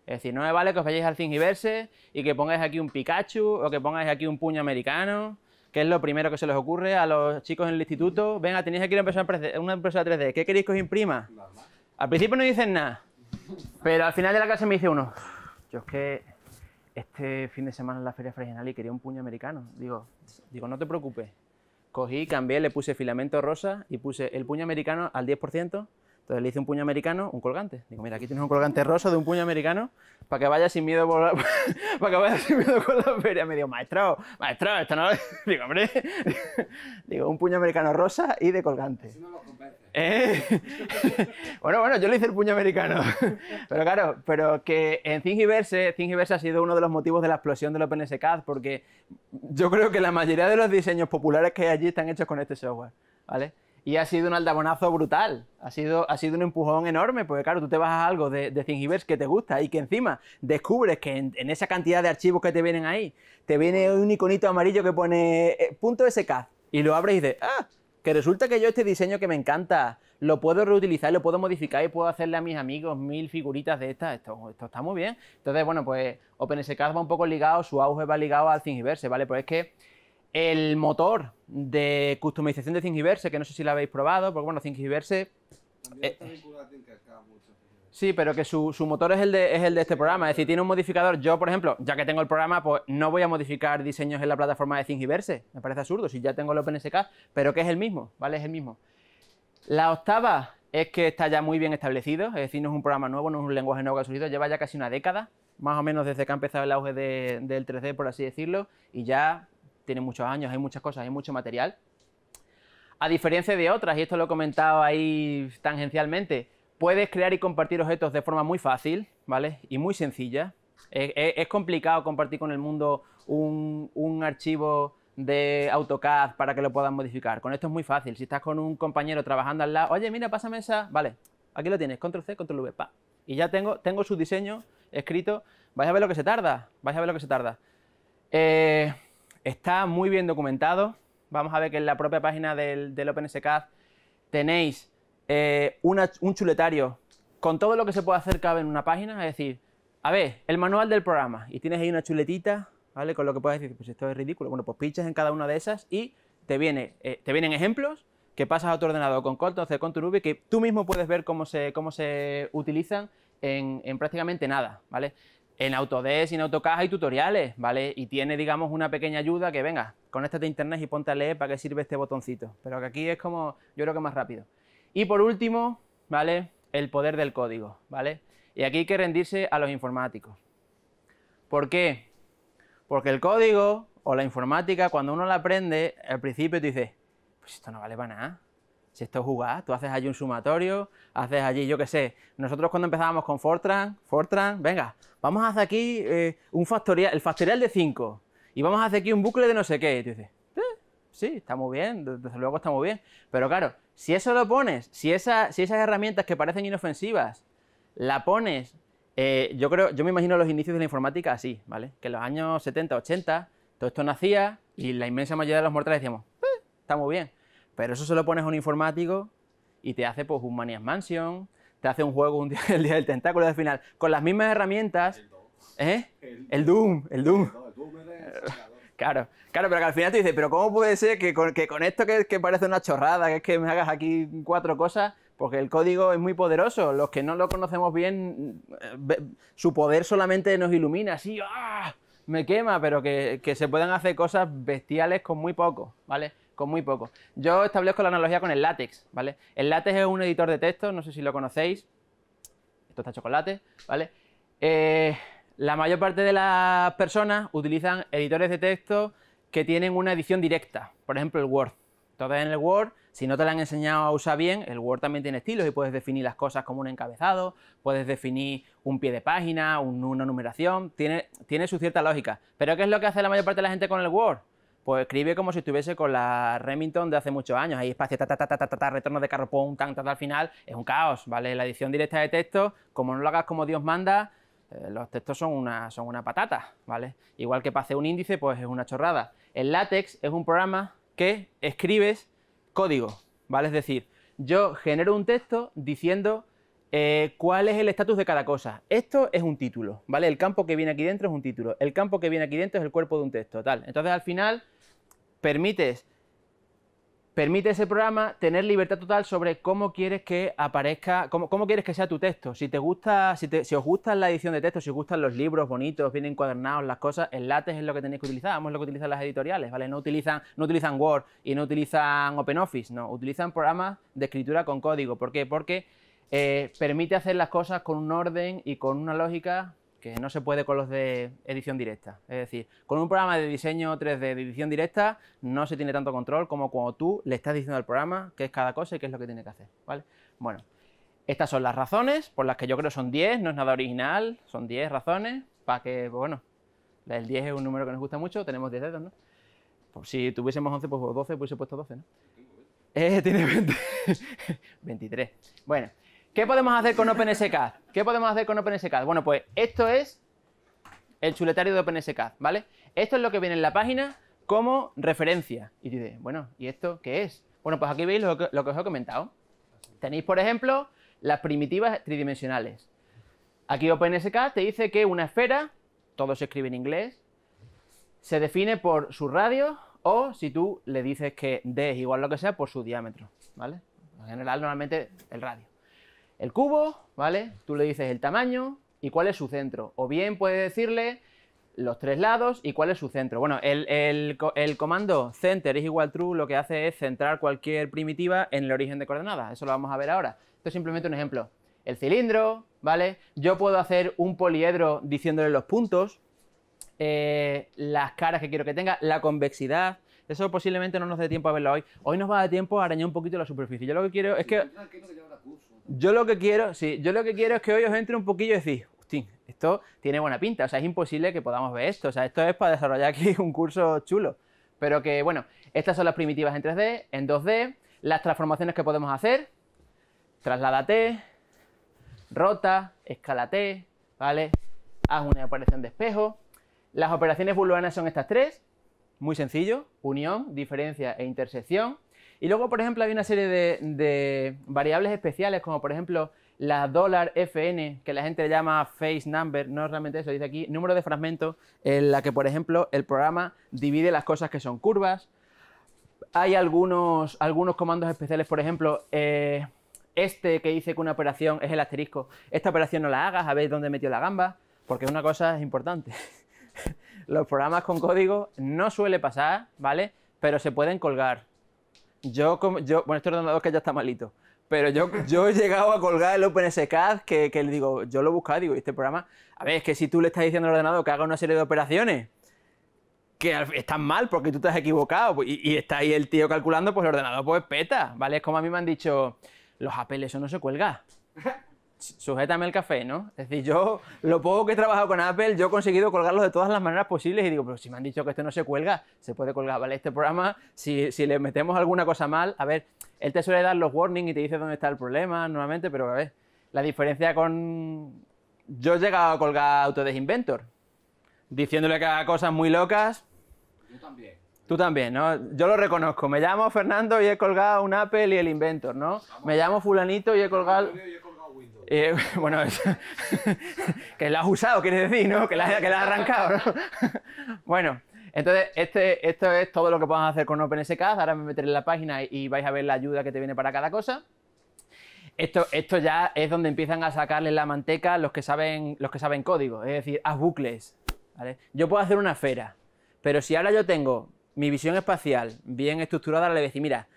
Speaker 2: Es decir, no me vale que os vayáis al Zingiverse y que pongáis aquí un Pikachu o que pongáis aquí un puño americano, que es lo primero que se les ocurre a los chicos en el instituto. Venga, tenéis aquí una empresa una 3D, ¿qué queréis que os imprima? Al principio no dicen nada, pero al final de la clase me dice uno, yo es que este fin de semana en la Feria Fregenal y quería un puño americano. Digo, digo, no te preocupes. Cogí, cambié, le puse filamento rosa y puse el puño americano al 10%, entonces le hice un puño americano, un colgante. Digo, mira, aquí tienes un colgante rosa de un puño americano para que vaya sin miedo para que sin miedo con la feria. Me digo, maestro, maestro, esto no Digo, hombre, digo, un puño americano rosa y de colgante. Eh, bueno, bueno, yo le hice el puño americano. pero claro, pero que en Thingiverse, Thingiverse ha sido uno de los motivos de la explosión del OpenSCAD porque yo creo que la mayoría de los diseños populares que hay allí están hechos con este software, ¿vale? Y ha sido un aldabonazo brutal, ha sido, ha sido un empujón enorme, porque claro, tú te vas a algo de, de Thingiverse que te gusta y que encima descubres que en, esa cantidad de archivos que te vienen ahí, te viene un iconito amarillo que pone eh, .sk y lo abres y dices, ah, que resulta que yo este diseño que me encanta lo puedo reutilizar, lo puedo modificar y puedo hacerle a mis amigos mil figuritas de estas. Esto, está muy bien. Entonces, bueno, pues OpenSCAD va un poco ligado, su auge va ligado al Thingiverse, ¿vale? Pues es que el motor de customización de Thingiverse, que no sé si lo habéis probado, porque bueno, Thingiverse... Eh, sí, pero que su, motor es el, de, es el de este programa, es decir, tiene un modificador. Yo, por ejemplo, ya que tengo el programa, pues no voy a modificar diseños en la plataforma de Thingiverse. Me parece absurdo, si ya tengo el OpenSK, pero que es el mismo, ¿vale? Es el mismo. La octava es que está ya muy bien establecido, es decir, no es un programa nuevo, no es un lenguaje nuevo que ha surgido, lleva ya casi una década, más o menos desde que ha empezado el auge del 3D, por así decirlo, y ya tiene muchos años, hay muchas cosas, hay mucho material. A diferencia de otras, y esto lo he comentado ahí tangencialmente, puedes crear y compartir objetos de forma muy fácil, ¿vale? Y muy sencilla. Es, complicado compartir con el mundo un, archivo de AutoCAD para que lo puedan modificar. Con esto es muy fácil. Si estás con un compañero trabajando al lado, oye, mira, pásame esa. Vale, aquí lo tienes, control C, control V, pa. Y ya tengo, tengo su diseño escrito. Vais a ver lo que se tarda. Vais a ver lo que se tarda. Eh, Está muy bien documentado. Vamos a ver que en la propia página del, OpenSCAD tenéis eh, un chuletario con todo lo que se puede hacer cabe en una página. Es decir, a ver, el manual del programa. Y tienes ahí una chuletita, ¿vale? Con lo que puedes decir, pues esto es ridículo. Bueno, pues pinchas en cada una de esas y eh, te, vienen ejemplos que pasas a tu ordenador con Cortance, con tu que tú mismo puedes ver cómo se, utilizan en prácticamente nada, ¿vale? En Autodesk y en AutoCAD hay tutoriales, ¿vale? Y tiene, digamos, una pequeña ayuda que, venga, conéctate a internet y ponte a leer para qué sirve este botoncito. Pero que aquí es como, yo creo que más rápido. Y por último, ¿vale? El poder del código, ¿vale? Y aquí hay que rendirse a los informáticos. ¿Por qué? Porque el código o la informática, cuando uno la aprende, al principio te dice, pues esto no vale para nada. Si esto es tú haces allí un sumatorio, haces allí, yo qué sé, nosotros cuando empezábamos con Fortran, Fortran, venga, vamos a hacer aquí eh, un factorial, el factorial de 5, y vamos a hacer aquí un bucle de no sé qué, y tú dices, eh, sí, está muy bien, desde luego está muy bien, pero claro, si eso lo pones, si, esas herramientas que parecen inofensivas, la pones, eh, yo creo, yo me imagino los inicios de la informática así, ¿vale? Que en los años 70, 80, todo esto nacía y la inmensa mayoría de los mortales decíamos, está muy bien. Pero eso se lo pones a un informático y te hace pues, un Manias Mansion, te hace un juego un día, el día del tentáculo de final, con las mismas herramientas. El, ¿eh? el, Doom, el Doom. claro, claro, pero al final te dices, pero ¿cómo puede ser que con, esto que, parece una chorrada, que es que me hagas aquí cuatro cosas? Porque el código es muy poderoso. Los que no lo conocemos bien, mm, eh, su poder solamente nos ilumina, así, ¡ah! Me quema, pero que, se puedan hacer cosas bestiales con muy poco, ¿vale? con muy poco. Yo establezco la analogía con el látex, ¿vale? El látex es un editor de texto, no sé si lo conocéis. Esto está chocolate, ¿vale? Eh, la mayor parte de las personas utilizan editores de texto que tienen una edición directa, por ejemplo el Word. Entonces en el Word, si no te lo han enseñado a usar bien, el Word también tiene estilos y puedes definir las cosas como un encabezado, puedes definir un pie de página, una numeración, tiene, tiene su cierta lógica. Pero ¿qué es lo que hace la mayor parte de la gente con el Word? pues escribe como si estuviese con la Remington de hace muchos años. Hay espacio, ta, ta, ta, ta, ta, ta, ta de carro, pum, tan, al final. Es un caos, ¿vale? La edición directa de texto, como no lo hagas como Dios manda, eh, los textos son una, son una patata, ¿vale? Igual que pase un índice, pues es una chorrada. El látex es un programa que escribes código, ¿vale? Es decir, yo genero un texto diciendo eh, cuál es el estatus de cada cosa. Esto es un título, ¿vale? El campo que viene aquí dentro es un título. El campo que viene aquí dentro es el cuerpo de un texto, tal. Entonces, al final, permite ese programa tener libertad total sobre cómo quieres que aparezca, cómo, quieres que sea tu texto. Si te gusta, si, os gusta la edición de texto, si os gustan los libros bonitos, bien encuadernados, las cosas, el látex es lo que tenéis que utilizar, vamos, lo que utilizan las editoriales, ¿vale? No utilizan, no utilizan Word y no utilizan OpenOffice, no, utilizan programas de escritura con código. ¿Por qué? Porque eh, permite hacer las cosas con un orden y con una lógica que no se puede con los de edición directa. Es decir, con un programa de diseño 3D de edición directa no se tiene tanto control como cuando tú le estás diciendo al programa qué es cada cosa y qué es lo que tiene que hacer, ¿vale? Bueno, estas son las razones por las que yo creo son 10, no es nada original, son 10 razones para que, pues bueno, el 10 es un número que nos gusta mucho, tenemos 10 dedos, ¿no? Pues si tuviésemos 11, pues 12, pues puesto 12, ¿no? Eh, tiene 20. 23. Bueno, ¿Qué podemos hacer con OpenSCAD? ¿Qué podemos hacer con OpenSCAD? Bueno, pues esto es el chuletario de OpenSCAD, ¿vale? Esto es lo que viene en la página como referencia. Y dices, bueno, ¿y esto qué es? Bueno, pues aquí veis lo que, os he comentado. Tenéis, por ejemplo, las primitivas tridimensionales. Aquí OpenSCAD te dice que una esfera, todo se escribe en inglés, se define por su radio o si tú le dices que D es igual a lo que sea, por su diámetro, ¿vale? En general, normalmente el radio el cubo, ¿vale? Tú le dices el tamaño y cuál es su centro. O bien puedes decirle los tres lados y cuál es su centro. Bueno, el, comando center is igual true lo que hace es centrar cualquier primitiva en el origen de coordenadas. Eso lo vamos a ver ahora. Esto es simplemente un ejemplo. El cilindro, ¿vale? Yo puedo hacer un poliedro diciéndole los puntos, eh, las caras que quiero que tenga, la convexidad. Eso posiblemente no nos dé tiempo a verlo hoy. Hoy nos va a dar tiempo a arañar un poquito la superficie. Yo lo que quiero es que... Ah, yo lo que quiero, sí, yo lo que quiero es que hoy os entre un poquillo y decís, hostia, esto tiene buena pinta, o sea, es imposible que podamos ver esto, o sea, esto es para desarrollar aquí un curso chulo. Pero que, bueno, estas son las primitivas en 3D, en 2D, las transformaciones que podemos hacer, trasládate, rota, T, ¿vale? Haz una operación de espejo. Las operaciones booleanas son estas tres, muy sencillo, unión, diferencia e intersección. Y luego, por ejemplo, hay una serie de, variables especiales, como por ejemplo la dólar FN, que la gente llama face number, no realmente eso, dice aquí número de fragmentos, en la que, por ejemplo, el programa divide las cosas que son curvas. Hay algunos, algunos comandos especiales, por ejemplo, eh, este que dice que una operación es el asterisco, esta operación no la hagas, a ver dónde metió la gamba, porque una cosa es importante. Los programas con código no suele pasar, ¿vale? Pero se pueden colgar. Yo, yo, bueno, este ordenador que ya está malito, pero yo, yo he llegado a colgar el OpenSCAD que, que le digo, yo lo buscaba, digo, este programa, a ver, es que si tú le estás diciendo al ordenador que haga una serie de operaciones que están mal porque tú te has equivocado pues, y, está ahí el tío calculando, pues el ordenador pues peta, ¿vale? Es como a mí me han dicho, los Apple eso no se cuelga sujétame el café, ¿no? Es decir, yo lo poco que he trabajado con Apple, yo he conseguido colgarlo de todas las maneras posibles y digo, pero si me han dicho que esto no se cuelga, se puede colgar, ¿vale? Este programa, si, le metemos alguna cosa mal, a ver, él te suele dar los warnings y te dice dónde está el problema nuevamente, pero a ver, la diferencia con... Yo he llegado a colgar Autodesk Inventor, diciéndole que haga cosas muy locas. Yo también. Tú también, ¿no? Yo lo reconozco. Me llamo Fernando y he colgado un Apple y el Inventor, ¿no? Me llamo Fulanito y he colgado. Eh, bueno, que la has usado, quieres decir, ¿no? Que la, has arrancado, bueno, entonces, este, esto es todo lo que podemos hacer con OpenSCAD. Ahora me meteré en la página y vais a ver la ayuda que te viene para cada cosa. Esto, esto ya es donde empiezan a sacarle la manteca los que saben, los que saben código, es decir, haz bucles. Yo puedo hacer una esfera, pero si ahora yo tengo mi visión espacial bien estructurada, le voy decir, mira,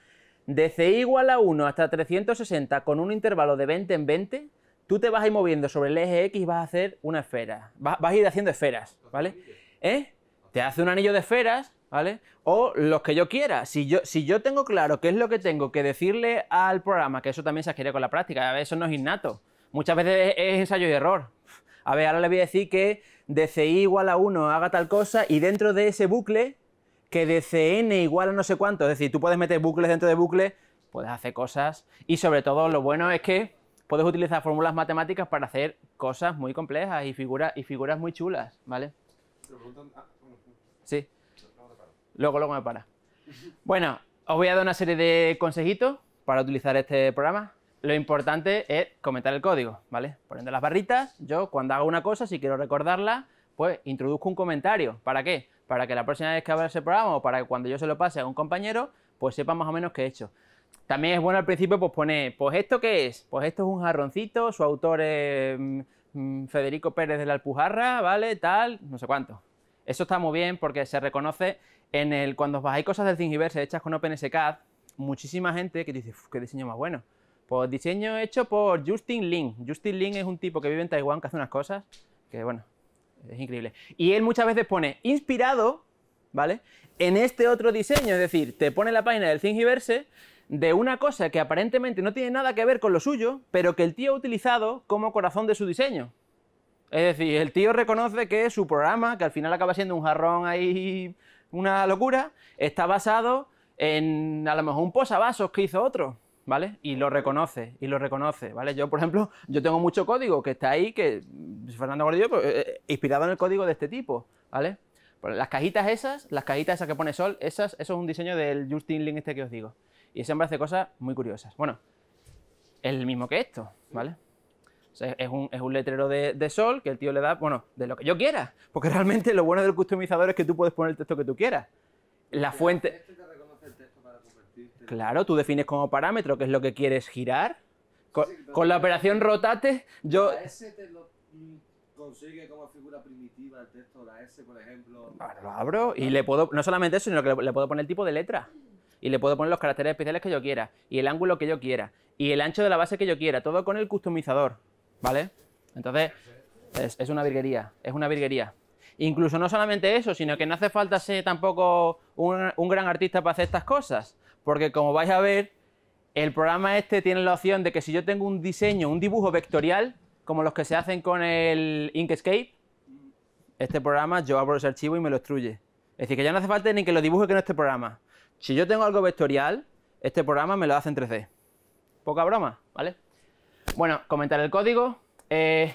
Speaker 2: de C igual a 1 hasta 360 con un intervalo de 20 en 20, tú te vas a ir moviendo sobre el eje X y vas a hacer una esfera. Vas, a ir haciendo esferas, ¿vale? ¿Eh? Te hace un anillo de esferas, ¿vale? O los que yo quiera. Si yo, si yo tengo claro qué es lo que tengo que decirle al programa, que eso también se adquiere con la práctica, a veces eso no es innato. Muchas veces es ensayo y error. A ver, ahora le voy a decir que de CI igual a 1 haga tal cosa y dentro de ese bucle que de CN igual a no sé cuánto, es decir, tú puedes meter bucles dentro de bucles, puedes hacer cosas y sobre todo lo bueno es que puedes utilizar fórmulas matemáticas para hacer cosas muy complejas y figuras, y figuras muy chulas, ¿vale? Sí. Luego, luego me para. Bueno, os voy a dar una serie de consejitos para utilizar este programa. Lo importante es comentar el código, ¿vale? Poniendo las barritas, yo cuando hago una cosa, si quiero recordarla, pues introduzco un comentario. ¿Para qué? para que la próxima vez que abra ese programa o para que cuando yo se lo pase a un compañero, pues sepa más o menos qué he hecho. También es bueno al principio pues poner, pues esto qué es, pues esto es un jarroncito, su autor es mm, mm, Federico Pérez de la Alpujarra, ¿vale? Tal, no sé cuánto. Eso está muy bien porque se reconoce en el, cuando bajáis cosas del Thingiverse hechas con OpenSCAD, muchísima gente que dice, qué diseño más bueno. Pues diseño hecho por Justin Lin. Justin Lin es un tipo que vive en Taiwán que hace unas cosas que, bueno, es increíble. Y él muchas veces pone inspirado, ¿vale? En este otro diseño, es decir, te pone la página del Thingiverse de una cosa que aparentemente no tiene nada que ver con lo suyo, pero que el tío ha utilizado como corazón de su diseño. Es decir, el tío reconoce que su programa, que al final acaba siendo un jarrón ahí, una locura, está basado en a lo mejor un posavasos que hizo otro. ¿vale? Y lo reconoce, y lo reconoce, ¿vale? Yo, por ejemplo, yo tengo mucho código que está ahí, que Fernando Gordillo, pues, eh, eh, inspirado en el código de este tipo, ¿vale? Pues las cajitas esas, las cajitas esas que pone Sol, esas, eso es un diseño del Justin Link este que os digo. Y ese hombre hace cosas muy curiosas. Bueno, es el mismo que esto, ¿vale? es, un, letrero de, de, Sol que el tío le da, bueno, de lo que yo quiera. Porque realmente lo bueno del customizador es que tú puedes poner el texto que tú quieras. La fuente... Claro, tú defines como parámetro qué es lo que quieres girar. Con, la operación rotate, yo... La
Speaker 1: S te lo consigue como figura primitiva el texto, la S, por ejemplo. lo
Speaker 2: abro y le puedo, no solamente eso, sino que le, puedo poner el tipo de letra y le puedo poner los caracteres especiales que yo quiera, y el ángulo que yo quiera, y el ancho de la base que yo quiera, todo con el customizador, ¿vale? Entonces, es, una virguería, es una virguería. Incluso no solamente eso, sino que no hace falta ser tampoco un, un gran artista para hacer estas cosas porque como vais a ver, el programa este tiene la opción de que si yo tengo un diseño, un dibujo vectorial, como los que se hacen con el Inkscape, este programa yo abro ese archivo y me lo extruye. Es decir, que ya no hace falta ni que lo dibuje en este programa. Si yo tengo algo vectorial, este programa me lo hace en 3D. Poca broma, ¿vale? Bueno, comentar el código. Eh,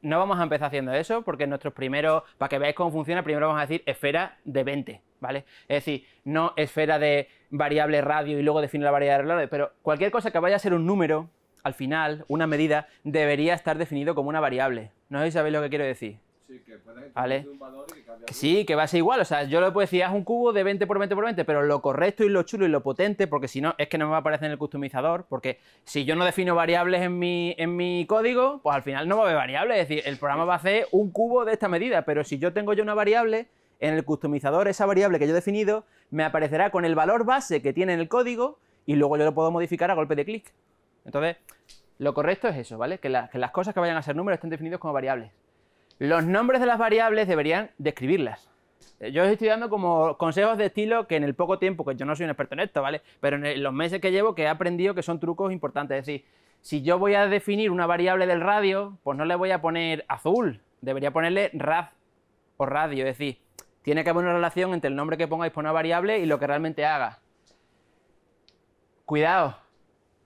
Speaker 2: no vamos a empezar haciendo eso porque nuestros primeros, para que veáis cómo funciona, primero vamos a decir esfera de 20, ¿vale? Es decir, no esfera de variable radio y luego define la variable radio, pero cualquier cosa que vaya a ser un número, al final, una medida, debería estar definido como una variable. No sé si sabéis lo que quiero decir. Sí, que ¿Vale? un valor y Sí, que va a ser igual. O sea, yo le puedo decir, haz un cubo de 20 por 20 por 20, pero lo correcto y lo chulo y lo potente, porque si no, es que no me va a aparecer en el customizador, porque si yo no defino variables en mi, en mi código, pues al final no va a haber variables. Es decir, el programa va a hacer un cubo de esta medida, pero si yo tengo yo una variable en el customizador esa variable que yo he definido me aparecerá con el valor base que tiene en el código y luego yo lo puedo modificar a golpe de clic. Entonces, lo correcto es eso, ¿vale? Que, las cosas que vayan a ser números estén definidos como variables. Los nombres de las variables deberían describirlas. Eh, yo estoy dando como consejos de estilo que en el poco tiempo, que pues yo no soy un experto en esto, ¿vale? Pero en los meses que llevo que he aprendido que son trucos importantes. Es decir, si yo voy a definir una variable del radio, pues no le voy a poner azul, debería ponerle rad o radio. Es decir, tiene que haber una relación entre el nombre que pongáis por una variable y lo que realmente haga. Cuidado,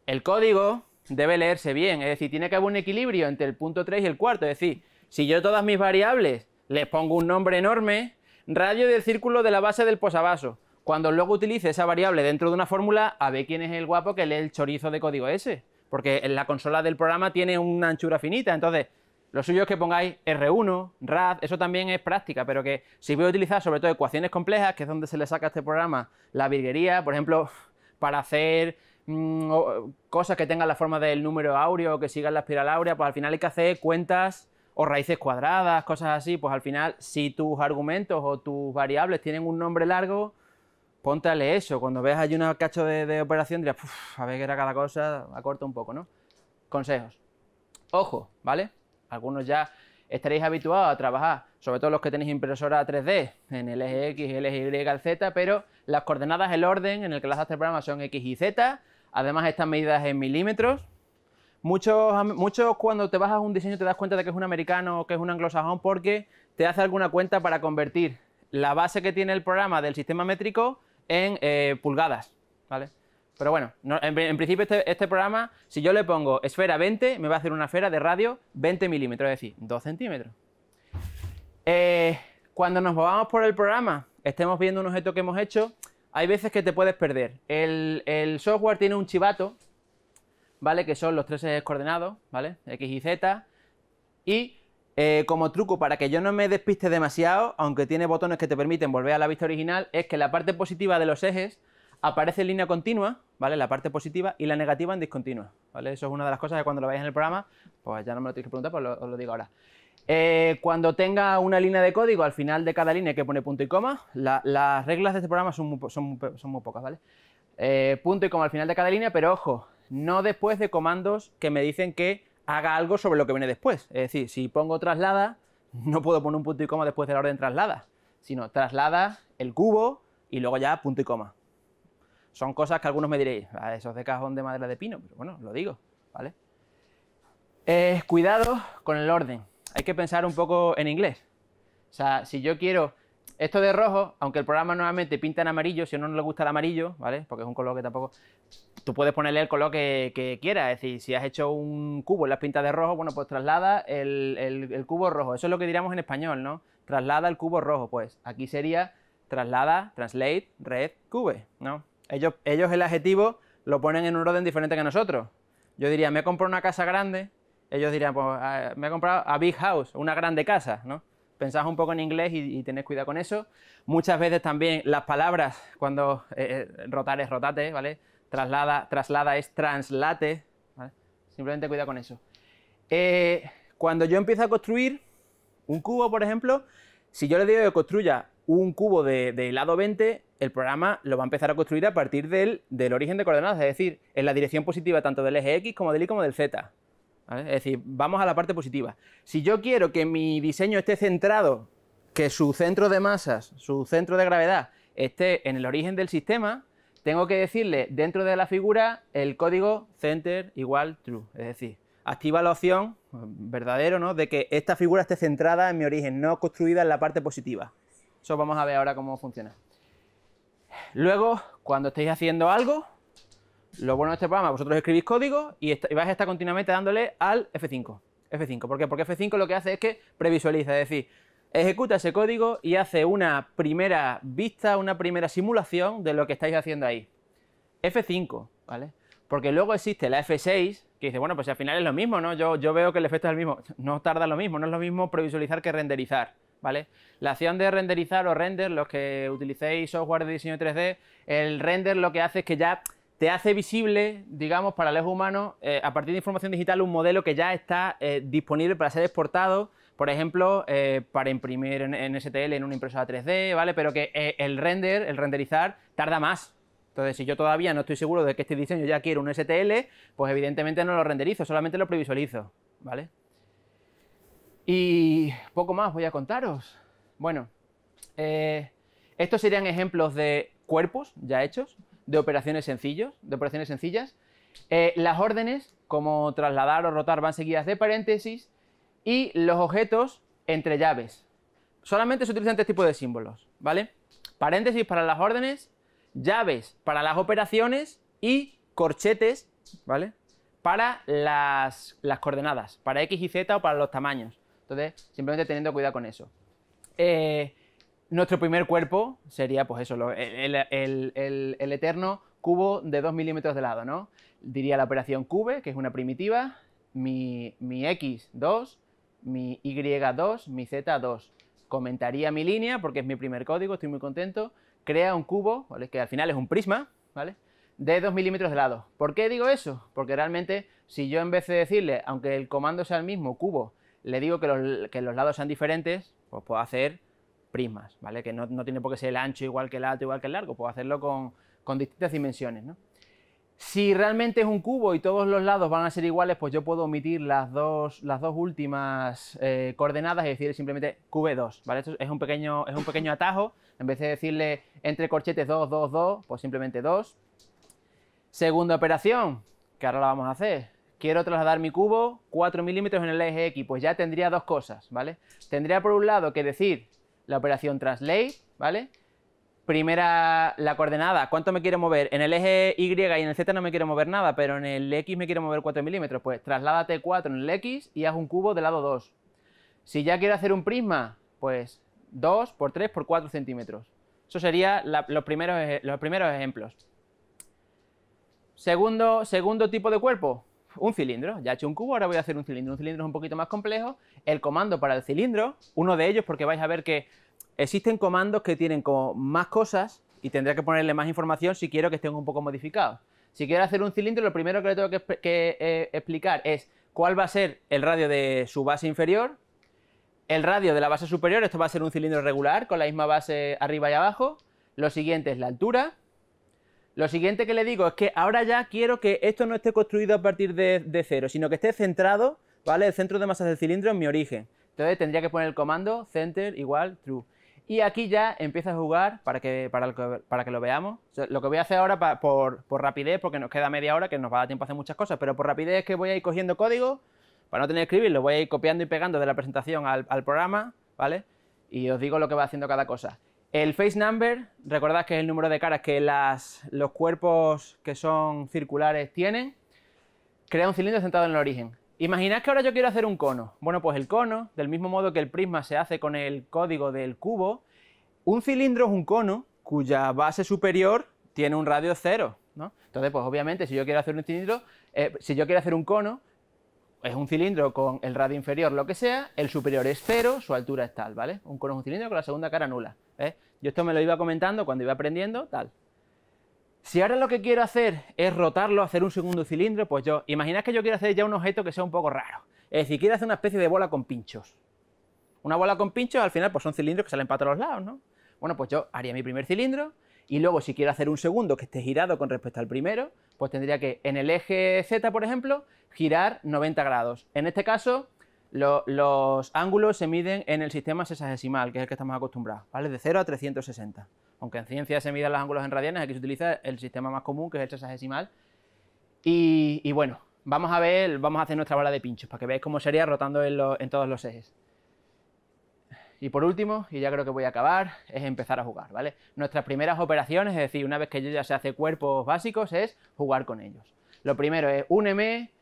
Speaker 2: el código debe leerse bien, es decir, tiene que haber un equilibrio entre el punto 3 y el cuarto, es decir, si yo todas mis variables les pongo un nombre enorme, radio del círculo de la base del posavaso. cuando luego utilice esa variable dentro de una fórmula, a ver quién es el guapo que lee el chorizo de código ese. porque en la consola del programa tiene una anchura finita, entonces lo suyo es que pongáis R1, RAD, eso también es práctica, pero que si voy a utilizar sobre todo ecuaciones complejas, que es donde se le saca a este programa la virguería, por ejemplo, para hacer mm, cosas que tengan la forma del número áureo o que sigan la espiral áurea, pues al final hay que hacer cuentas o raíces cuadradas, cosas así, pues al final si tus argumentos o tus variables tienen un nombre largo, póntale eso. Cuando veas allí una cacho de, de operación dirás, a ver qué era cada cosa, acorta un poco, ¿no? Consejos. Ojo, ¿vale? algunos ya estaréis habituados a trabajar, sobre todo los que tenéis impresora 3D, en el eje X, el eje Y, el Z, pero las coordenadas, el orden en el que las hace el programa son X y Z, además están medidas en milímetros. Muchos, muchos cuando te bajas un diseño te das cuenta de que es un americano o que es un anglosajón porque te hace alguna cuenta para convertir la base que tiene el programa del sistema métrico en eh, pulgadas, ¿vale? Pero bueno, en, principio este, este, programa, si yo le pongo esfera 20, me va a hacer una esfera de radio 20 milímetros, es decir, 2 centímetros. Eh, cuando nos movamos por el programa, estemos viendo un objeto que hemos hecho, hay veces que te puedes perder. El, software tiene un chivato, ¿vale? Que son los tres ejes coordenados, ¿vale? X y Z. Y eh, como truco para que yo no me despiste demasiado, aunque tiene botones que te permiten volver a la vista original, es que la parte positiva de los ejes Aparece línea continua, ¿vale? La parte positiva y la negativa en discontinua, ¿vale? Eso es una de las cosas que cuando lo veáis en el programa, pues ya no me lo tenéis que preguntar, pues os lo digo ahora. Eh, cuando tenga una línea de código, al final de cada línea que pone punto y coma. las reglas de este programa son muy, pocas, ¿vale? Eh, punto y coma al final de cada línea, pero ojo, no después de comandos que me dicen que haga algo sobre lo que viene después. Es decir, si pongo traslada, no puedo poner un punto y coma después de la orden traslada, sino traslada el cubo y luego ya punto y coma. Son cosas que algunos me diréis, ah, esos de cajón de madera de pino, pero bueno, lo digo, ¿vale? cuidado con el orden. Hay que pensar un poco en inglés. O sea, si yo quiero esto de rojo, aunque el programa nuevamente pinta en amarillo, si a uno no le gusta el amarillo, ¿vale? Porque es un color que tampoco... Tú puedes ponerle el color que, quieras, es decir, si has hecho un cubo y las pintas de rojo, bueno, pues traslada el, el, cubo rojo. Eso es lo que diríamos en español, ¿no? Traslada el cubo rojo, pues aquí sería traslada, translate, red, cube, ¿no? Ellos, el adjetivo lo ponen en un orden diferente que nosotros. Yo diría, me he comprado una casa grande, ellos dirían, pues, ah, me he comprado a big house, una grande casa, ¿no? Pensad un poco en inglés y, tened cuidado con eso. Muchas veces también las palabras, cuando eh, eh, rotar es rotate, ¿vale? Traslada, traslada es translate, Simplemente cuidado con eso. Eh, cuando yo empiezo a construir un cubo, por ejemplo, si yo le digo que construya un cubo de, lado lado 20, el programa lo va a empezar a construir a partir del, origen de coordenadas, es decir, en la dirección positiva tanto del eje X como del Y como del Z. Es decir, vamos a la parte positiva. Si yo quiero que mi diseño esté centrado, que su centro de masas, su centro de gravedad, esté en el origen del sistema, tengo que decirle dentro de la figura el código center igual true. Es decir, activa la opción, verdadero, ¿no? De que esta figura esté centrada en mi origen, no construida en la parte positiva. Eso vamos a ver ahora cómo funciona. Luego, cuando estéis haciendo algo, lo bueno de este programa, vosotros escribís código y, vais a estar continuamente dándole al F5. F5, ¿por qué? Porque F5 lo que hace es que previsualiza, es decir, ejecuta ese código y hace una primera vista, una primera simulación de lo que estáis haciendo ahí. F5, ¿vale? Porque luego existe la F6, que dice, bueno, pues al final es lo mismo, ¿no? Yo, yo veo que el efecto es el mismo. No tarda lo mismo, no es lo mismo previsualizar que renderizar. La acción de renderizar o render, los que utilicéis software de diseño 3D, el render lo que hace es que ya te hace visible, digamos, para el ojo humano, eh, a partir de información digital, un modelo que ya está eh, disponible para ser exportado, por ejemplo, eh, para imprimir en, STL en una impresora 3D, ¿vale? Pero que el render, el renderizar, tarda más. Entonces, si yo todavía no estoy seguro de que este diseño ya quiero un STL, pues evidentemente no lo renderizo, solamente lo previsualizo, ¿vale? Y poco más voy a contaros. Bueno, eh, estos serían ejemplos de cuerpos ya hechos, de operaciones sencillos, de operaciones sencillas. Eh, las órdenes, como trasladar o rotar, van seguidas de paréntesis y los objetos entre llaves. Solamente se utilizan este tipo de símbolos, ¿vale? Paréntesis para las órdenes, llaves para las operaciones y corchetes, ¿vale? Para las coordenadas, para x y z o para los tamaños. Entonces, simplemente teniendo cuidado con eso. Eh, nuestro primer cuerpo sería, pues eso, el, eterno cubo de 2 milímetros de lado, ¿no? Diría la operación cube, que es una primitiva, mi, mi x, 2, mi y, 2, mi z, 2. Comentaría mi línea, porque es mi primer código, estoy muy contento. Crea un cubo, que al final es un prisma, ¿vale? de 2 milímetros de lado. ¿Por qué digo eso? Porque realmente, si yo en vez de decirle, aunque el comando sea el mismo, cubo, le digo que los, lados sean diferentes, pues puedo hacer prismas, ¿vale? Que no, tiene por qué ser el ancho igual que el alto, igual que el largo, puedo hacerlo con, distintas dimensiones, ¿no? Si realmente es un cubo y todos los lados van a ser iguales, pues yo puedo omitir las dos, las dos últimas eh, coordenadas y decir simplemente QB2, ¿vale? Esto es un pequeño, es un pequeño atajo, en vez de decirle entre corchetes 2, 2, 2, pues simplemente 2. Segunda operación, que ahora la vamos a hacer, quiero trasladar mi cubo 4 milímetros en el eje X, pues ya tendría dos cosas, ¿vale? Tendría por un lado que decir la operación translate, ¿vale? Primera, la coordenada, ¿cuánto me quiero mover? En el eje Y y en el Z no me quiero mover nada, pero en el X me quiero mover 4 milímetros, pues trasládate 4 en el X y haz un cubo de lado 2. Si ya quiero hacer un prisma, pues 2 por 3 por 4 centímetros. Eso serían los, primeros, los primeros ejemplos. Segundo, segundo tipo de cuerpo, un cilindro. Ya he hecho un cubo, ahora voy a hacer un cilindro. Un cilindro es un poquito más complejo. El comando para el cilindro, uno de ellos, porque vais a ver que existen comandos que tienen como más cosas y tendré que ponerle más información si quiero que estén un poco modificados. Si quiero hacer un cilindro, lo primero que le tengo que, eh, explicar es cuál va a ser el radio de su base inferior, el radio de la base superior, esto va a ser un cilindro regular con la misma base arriba y abajo, lo siguiente es la altura, lo siguiente que le digo es que ahora ya quiero que esto no esté construido a partir de, cero, sino que esté centrado, ¿vale? El centro de masas del cilindro en mi origen. Entonces tendría que poner el comando center igual true. Y aquí ya empieza a jugar para que, para, que lo veamos. lo que voy a hacer ahora por, rapidez, porque nos queda media hora, que nos va a dar tiempo a hacer muchas cosas, pero por rapidez que voy a ir cogiendo código, para no tener que escribirlo, voy a ir copiando y pegando de la presentación al, al programa, ¿vale? Y os digo lo que va haciendo cada cosa. El face number, recordad que es el número de caras que los cuerpos que son circulares tienen. Crea un cilindro centrado en el origen. Imaginad que ahora yo quiero hacer un cono. Bueno, pues el cono, del mismo modo que el prisma se hace con el código del cubo, un cilindro es un cono cuya base superior tiene un radio cero. ¿no? Entonces, pues obviamente, si yo quiero hacer un cilindro, eh, si yo quiero hacer un cono, es un cilindro con el radio inferior, lo que sea, el superior es cero, su altura es tal, ¿vale? Un cono es un cilindro con la segunda cara nula. ¿eh? Yo esto me lo iba comentando cuando iba aprendiendo, tal. Si ahora lo que quiero hacer es rotarlo, hacer un segundo cilindro, pues yo, imaginad que yo quiero hacer ya un objeto que sea un poco raro. Es decir, quiero hacer una especie de bola con pinchos. Una bola con pinchos, al final, pues son cilindros que salen para todos lados, ¿no? Bueno, pues yo haría mi primer cilindro y luego si quiero hacer un segundo que esté girado con respecto al primero, pues tendría que en el eje Z, por ejemplo, girar 90 grados. En este caso, los ángulos se miden en el sistema sexagesimal, que es el que estamos acostumbrados, ¿vale? De 0 a 360. Aunque en ciencia se miden los ángulos en radianes, aquí se utiliza el sistema más común, que es el sexagesimal. Y, bueno, vamos a ver, vamos a hacer nuestra bola de pinchos, para que veáis cómo sería rotando en, en todos los ejes. Y por último, y ya creo que voy a acabar, es empezar a jugar, ¿vale? Nuestras primeras operaciones, es decir, una vez que ya se hace cuerpos básicos, es jugar con ellos. Lo primero es úneme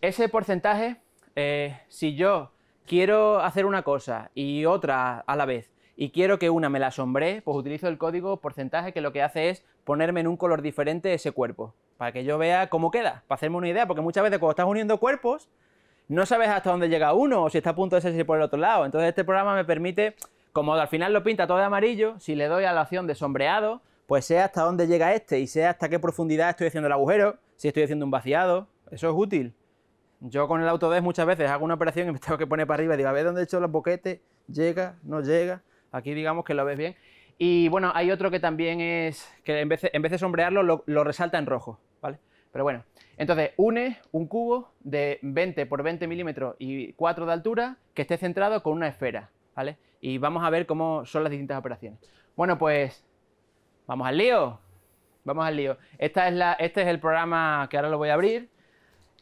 Speaker 2: ese porcentaje eh, si yo quiero hacer una cosa y otra a la vez, y quiero que una me la sombre, pues utilizo el código porcentaje que lo que hace es ponerme en un color diferente ese cuerpo, para que yo vea cómo queda, para hacerme una idea, porque muchas veces cuando estás uniendo cuerpos, no sabes hasta dónde llega uno o si está a punto de ser por el otro lado. Entonces este programa me permite, como al final lo pinta todo de amarillo, si le doy a la opción de sombreado, pues sé hasta dónde llega este y sé hasta qué profundidad estoy haciendo el agujero, si estoy haciendo un vaciado, eso es útil. Yo con el Autodesk muchas veces hago una operación y me tengo que poner para arriba y digo, a ver dónde he hecho los boquetes, llega, no llega. Aquí digamos que lo ves bien. Y bueno, hay otro que también es, que en vez, de sombrearlo, lo, resalta en rojo, ¿vale? Pero bueno, entonces une un cubo de 20 por 20 milímetros y 4 de altura que esté centrado con una esfera, ¿vale? Y vamos a ver cómo son las distintas operaciones. Bueno, pues vamos al lío. Vamos al lío. Esta es la, este es el programa que ahora lo voy a abrir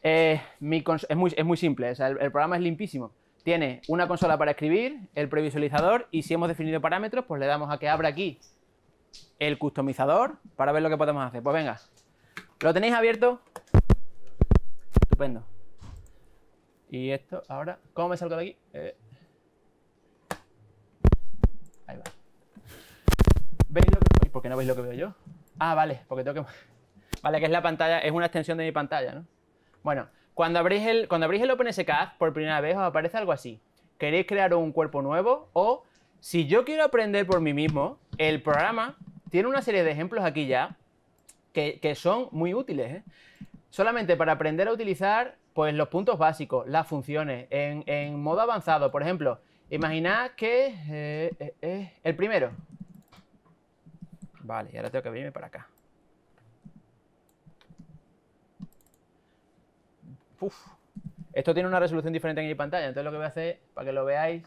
Speaker 2: es, muy, simple, el, programa es limpísimo. Tiene una consola para escribir, el previsualizador y si hemos definido parámetros, pues le damos a que abra aquí el customizador para ver lo que podemos hacer. Pues venga, ¿lo tenéis abierto? Estupendo. Y esto ahora, ¿cómo me salgo de aquí? Eh, ahí va. ¿Veis lo que, ¿Por qué no veis lo que veo yo? Ah, vale, porque tengo que... Vale, que es la pantalla, es una extensión de mi pantalla, ¿no? Bueno, cuando abrís el, cuando el OpenSCAD por primera vez os aparece algo así. ¿Queréis crear un cuerpo nuevo? O si yo quiero aprender por mí mismo, el programa tiene una serie de ejemplos aquí ya que, son muy útiles. ¿eh? Solamente para aprender a utilizar pues, los puntos básicos, las funciones, en, modo avanzado. Por ejemplo, imaginad que es eh, eh, el primero. Vale, ahora tengo que abrirme para acá. Esto tiene una resolución diferente en mi pantalla, entonces lo que voy a hacer, para que lo veáis,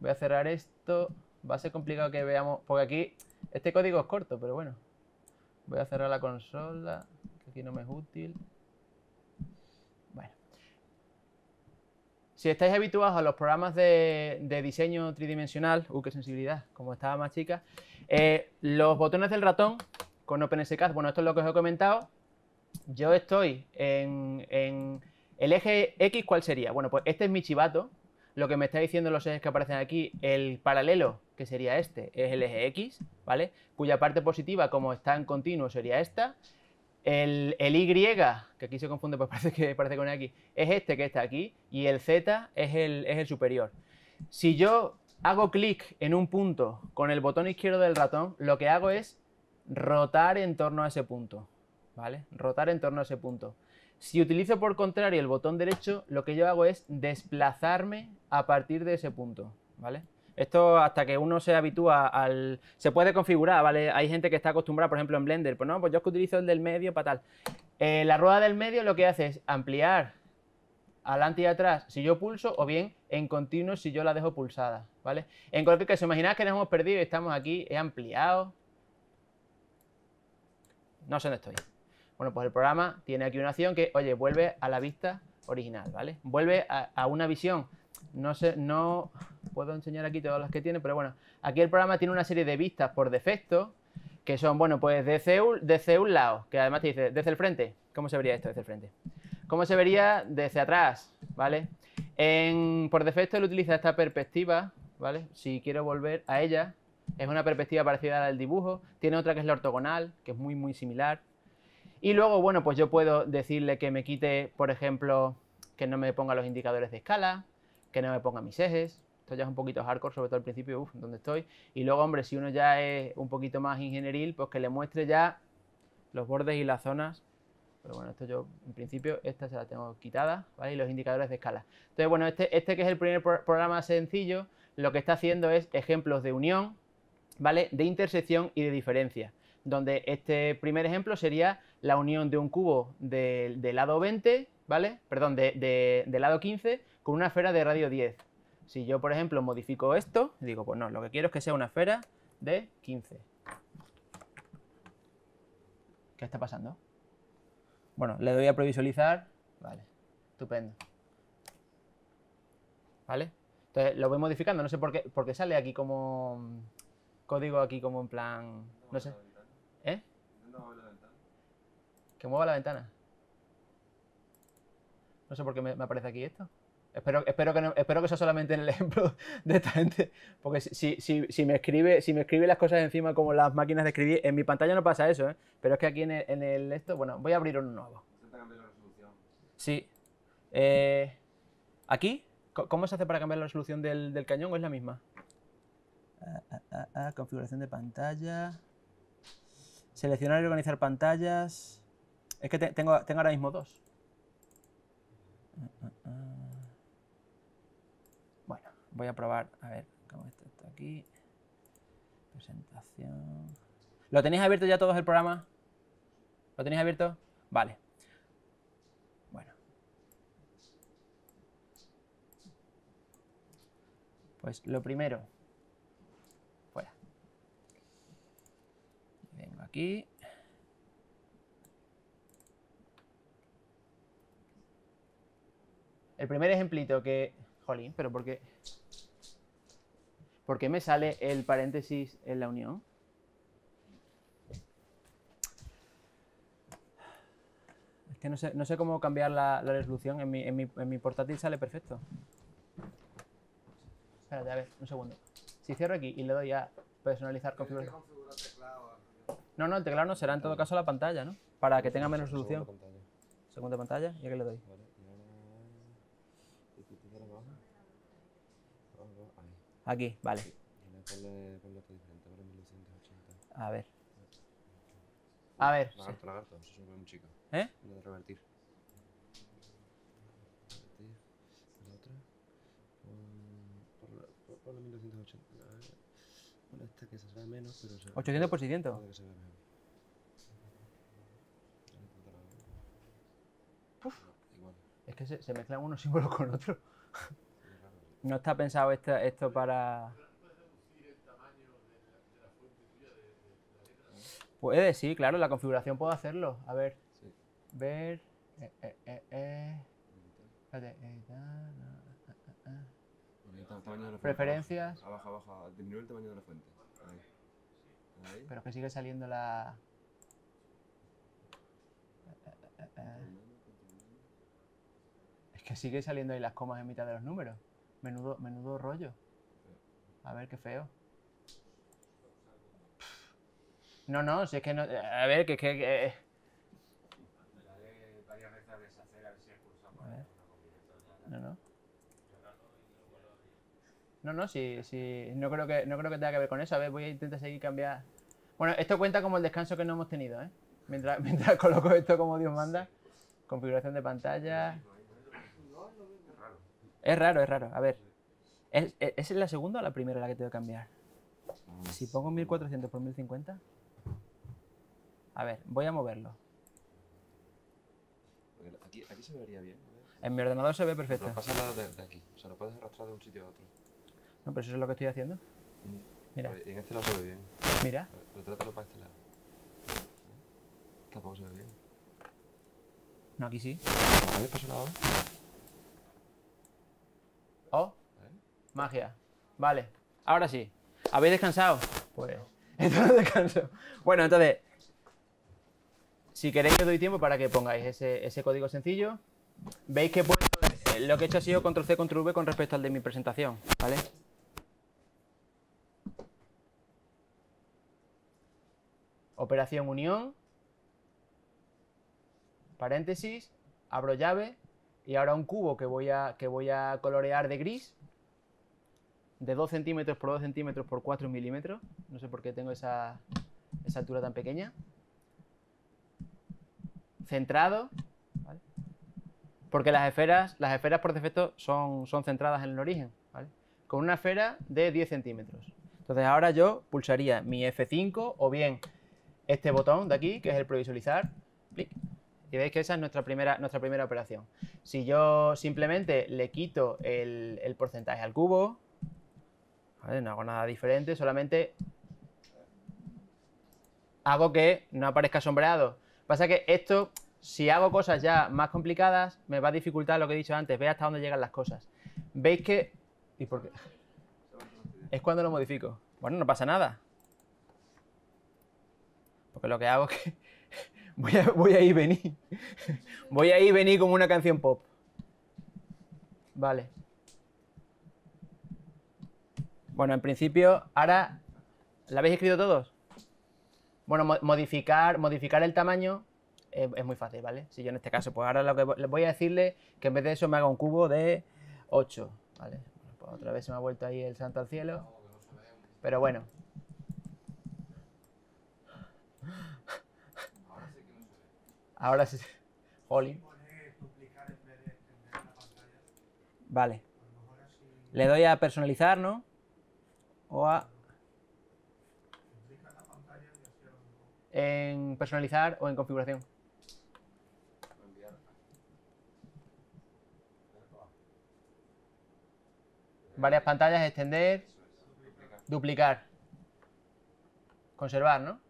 Speaker 2: voy a cerrar esto. Va a ser complicado que veamos, porque aquí este código es corto, pero bueno. Voy a cerrar la consola, que aquí no me es útil. Bueno. Si estáis habituados a los programas de, diseño tridimensional, uh, qué sensibilidad, como estaba más chica, eh, los botones del ratón con OpenSCAD, bueno, esto es lo que os he comentado. Yo estoy en ¿El eje X cuál sería? Bueno, pues este es mi chivato. Lo que me está diciendo los ejes que aparecen aquí, el paralelo, que sería este, es el eje X, ¿vale? Cuya parte positiva, como está en continuo, sería esta. El, Y, que aquí se confunde, pues parece que parece con X, es este que está aquí, y el Z es el, es el superior. Si yo hago clic en un punto con el botón izquierdo del ratón, lo que hago es rotar en torno a ese punto, ¿vale? Rotar en torno a ese punto. Si utilizo por contrario el botón derecho, lo que yo hago es desplazarme a partir de ese punto, ¿vale? Esto hasta que uno se habitúa al... Se puede configurar, ¿vale? Hay gente que está acostumbrada, por ejemplo, en Blender. Pues no, pues yo que utilizo el del medio para tal. Eh, la rueda del medio lo que hace es ampliar adelante y atrás si yo pulso o bien en continuo si yo la dejo pulsada, ¿vale? En cualquier caso, imaginad que nos hemos perdido y estamos aquí, he ampliado. No sé dónde estoy. Bueno, pues el programa tiene aquí una acción que, oye, vuelve a la vista original, ¿vale? Vuelve a, una visión. No sé, no puedo enseñar aquí todas las que tiene, pero bueno, aquí el programa tiene una serie de vistas por defecto, que son, bueno, pues desde un, lado, que además te dice, desde el frente, ¿cómo se vería esto desde el frente? ¿Cómo se vería desde atrás, ¿vale? por defecto él utiliza esta perspectiva, ¿vale? Si quiero volver a ella, es una perspectiva parecida al dibujo, tiene otra que es la ortogonal, que es muy, muy similar, y luego, bueno, pues yo puedo decirle que me quite, por ejemplo, que no me ponga los indicadores de escala, que no me ponga mis ejes. Esto ya es un poquito hardcore, sobre todo al principio, uff, donde estoy. Y luego, hombre, si uno ya es un poquito más ingenieril, pues que le muestre ya los bordes y las zonas. Pero bueno, esto yo, en principio, esta se la tengo quitada, ¿vale? Y los indicadores de escala. Entonces, bueno, este, este que es el primer programa sencillo, lo que está haciendo es ejemplos de unión, ¿vale? De intersección y de diferencia donde este primer ejemplo sería la unión de un cubo del de lado 20, ¿vale? Perdón, lado 15 con una esfera de radio 10. Si yo, por ejemplo, modifico esto, digo, pues no, lo que quiero es que sea una esfera de 15. ¿Qué está pasando? Bueno, le doy a previsualizar, vale, estupendo. ¿Vale? Entonces lo voy modificando, no sé por qué, porque sale aquí como código aquí como en plan, no sé. Que mueva la ventana. No sé por qué me, aparece aquí esto. Espero, espero, que no, espero que sea solamente en el ejemplo de esta gente. Porque si, me escribe, si me escribe las cosas encima como las máquinas de escribir, en mi pantalla no pasa eso, ¿eh? Pero es que aquí en el, esto, bueno, voy a abrir uno nuevo. Sí. Eh, ¿Aquí? ¿Cómo se hace para cambiar la resolución del, cañón o es la misma? Ah, ah, ah, configuración de pantalla. Seleccionar y organizar pantallas. Es que tengo, tengo ahora mismo dos. Bueno, voy a probar. A ver, cómo está esto aquí. Presentación. ¿Lo tenéis abierto ya todos el programa? ¿Lo tenéis abierto? Vale. Bueno. Pues lo primero. Fuera. Vengo aquí. El primer ejemplito que... Jolín, pero ¿por qué? me sale el paréntesis en la unión? Es que no sé, cómo cambiar la, resolución. En mi, portátil sale perfecto. Espérate, a ver, un segundo. Si cierro aquí y le doy a personalizar configuración. No, no, el teclado no será en todo caso la pantalla, ¿no? Para que tenga menos resolución. Segunda pantalla. ¿Y a le doy? Aquí, vale. A ver. A ver. Lagarto,
Speaker 1: lagarto, es un chico. ¿Eh? Lo de revertir. Revertir. Por, Bueno, esta que se sabe menos, pero se 800 por
Speaker 2: Es que se mezclan unos símbolos con otros. no está pensado esto, esto para... Puede, sí, claro, la configuración puedo hacerlo. A ver, ver... Preferencias.
Speaker 1: Abajo, abajo, disminuir el tamaño de la fuente. Pero es Pero que
Speaker 2: sigue saliendo la... Eh, eh, eh, es que sigue saliendo ahí las comas en mitad de los números. Menudo, menudo rollo. A ver, qué feo. No, no, si es que no. A ver, que. es que... Eh. No, no. No, no, si, no, creo que, no creo que tenga que ver con eso. A ver, voy a intentar seguir cambiando. Bueno, esto cuenta como el descanso que no hemos tenido, ¿eh? Mientras, mientras coloco esto como Dios manda. Configuración de pantalla. Es raro, es raro. A ver. ¿Es, e, es, la segunda o la primera la que tengo que cambiar? Si pongo 1400 por 1050. A ver, voy a moverlo.
Speaker 1: Aquí, se vería bien.
Speaker 2: En mi ordenador se ve perfecto. Lo pasa
Speaker 1: de, de, aquí. O sea, lo puedes arrastrar de un sitio a otro.
Speaker 2: No, pero eso es lo que estoy haciendo. Mm. Mira. Pues en este lado se ve bien. Mira.
Speaker 1: Retrátalo para este lado. ¿Eh?
Speaker 2: Tampoco se ve bien. No, aquí sí. ¿Habéis pasado Oh, magia. Vale, ahora sí. ¿Habéis descansado? Pues, entonces descanso. Bueno, entonces, si queréis os doy tiempo para que pongáis ese, código sencillo. Veis que eh, lo que he hecho ha sido control C, control V con respecto al de mi presentación, ¿vale? Operación unión, paréntesis, abro llave, y ahora un cubo que voy a, que voy a colorear de gris, de 2 centímetros por 2 centímetros por 4 milímetros. No sé por qué tengo esa, altura tan pequeña. Centrado, porque las esferas, las esferas por defecto son, son centradas en el origen, con una esfera de 10 centímetros. Entonces ahora yo pulsaría mi F5 o bien este botón de aquí, que es el previsualizar, y veis que esa es nuestra primera, nuestra primera operación. Si yo simplemente le quito el, porcentaje al cubo, no hago nada diferente, solamente hago que no aparezca sombreado. Pasa que esto, si hago cosas ya más complicadas, me va a dificultar lo que he dicho antes. Ve hasta dónde llegan las cosas. Veis que... ¿Y por qué? Es cuando lo modifico. Bueno, no pasa nada. Porque lo que hago es que Voy a, voy a ir venir. Voy a ir venir como una canción pop. Vale. Bueno, en principio, ahora. ¿La habéis escrito todos? Bueno, modificar, modificar el tamaño eh, es, muy fácil, ¿vale? Si yo en este caso, pues ahora lo que voy a decirle que en vez de eso me haga un cubo de 8, ¿vale? Pues otra vez se me ha vuelto ahí el santo al cielo. Pero bueno, Ahora sí. Holly. Vale. Le doy a personalizar, ¿no? O a... En personalizar o en configuración. Varias pantallas, extender, duplicar. Conservar, ¿no?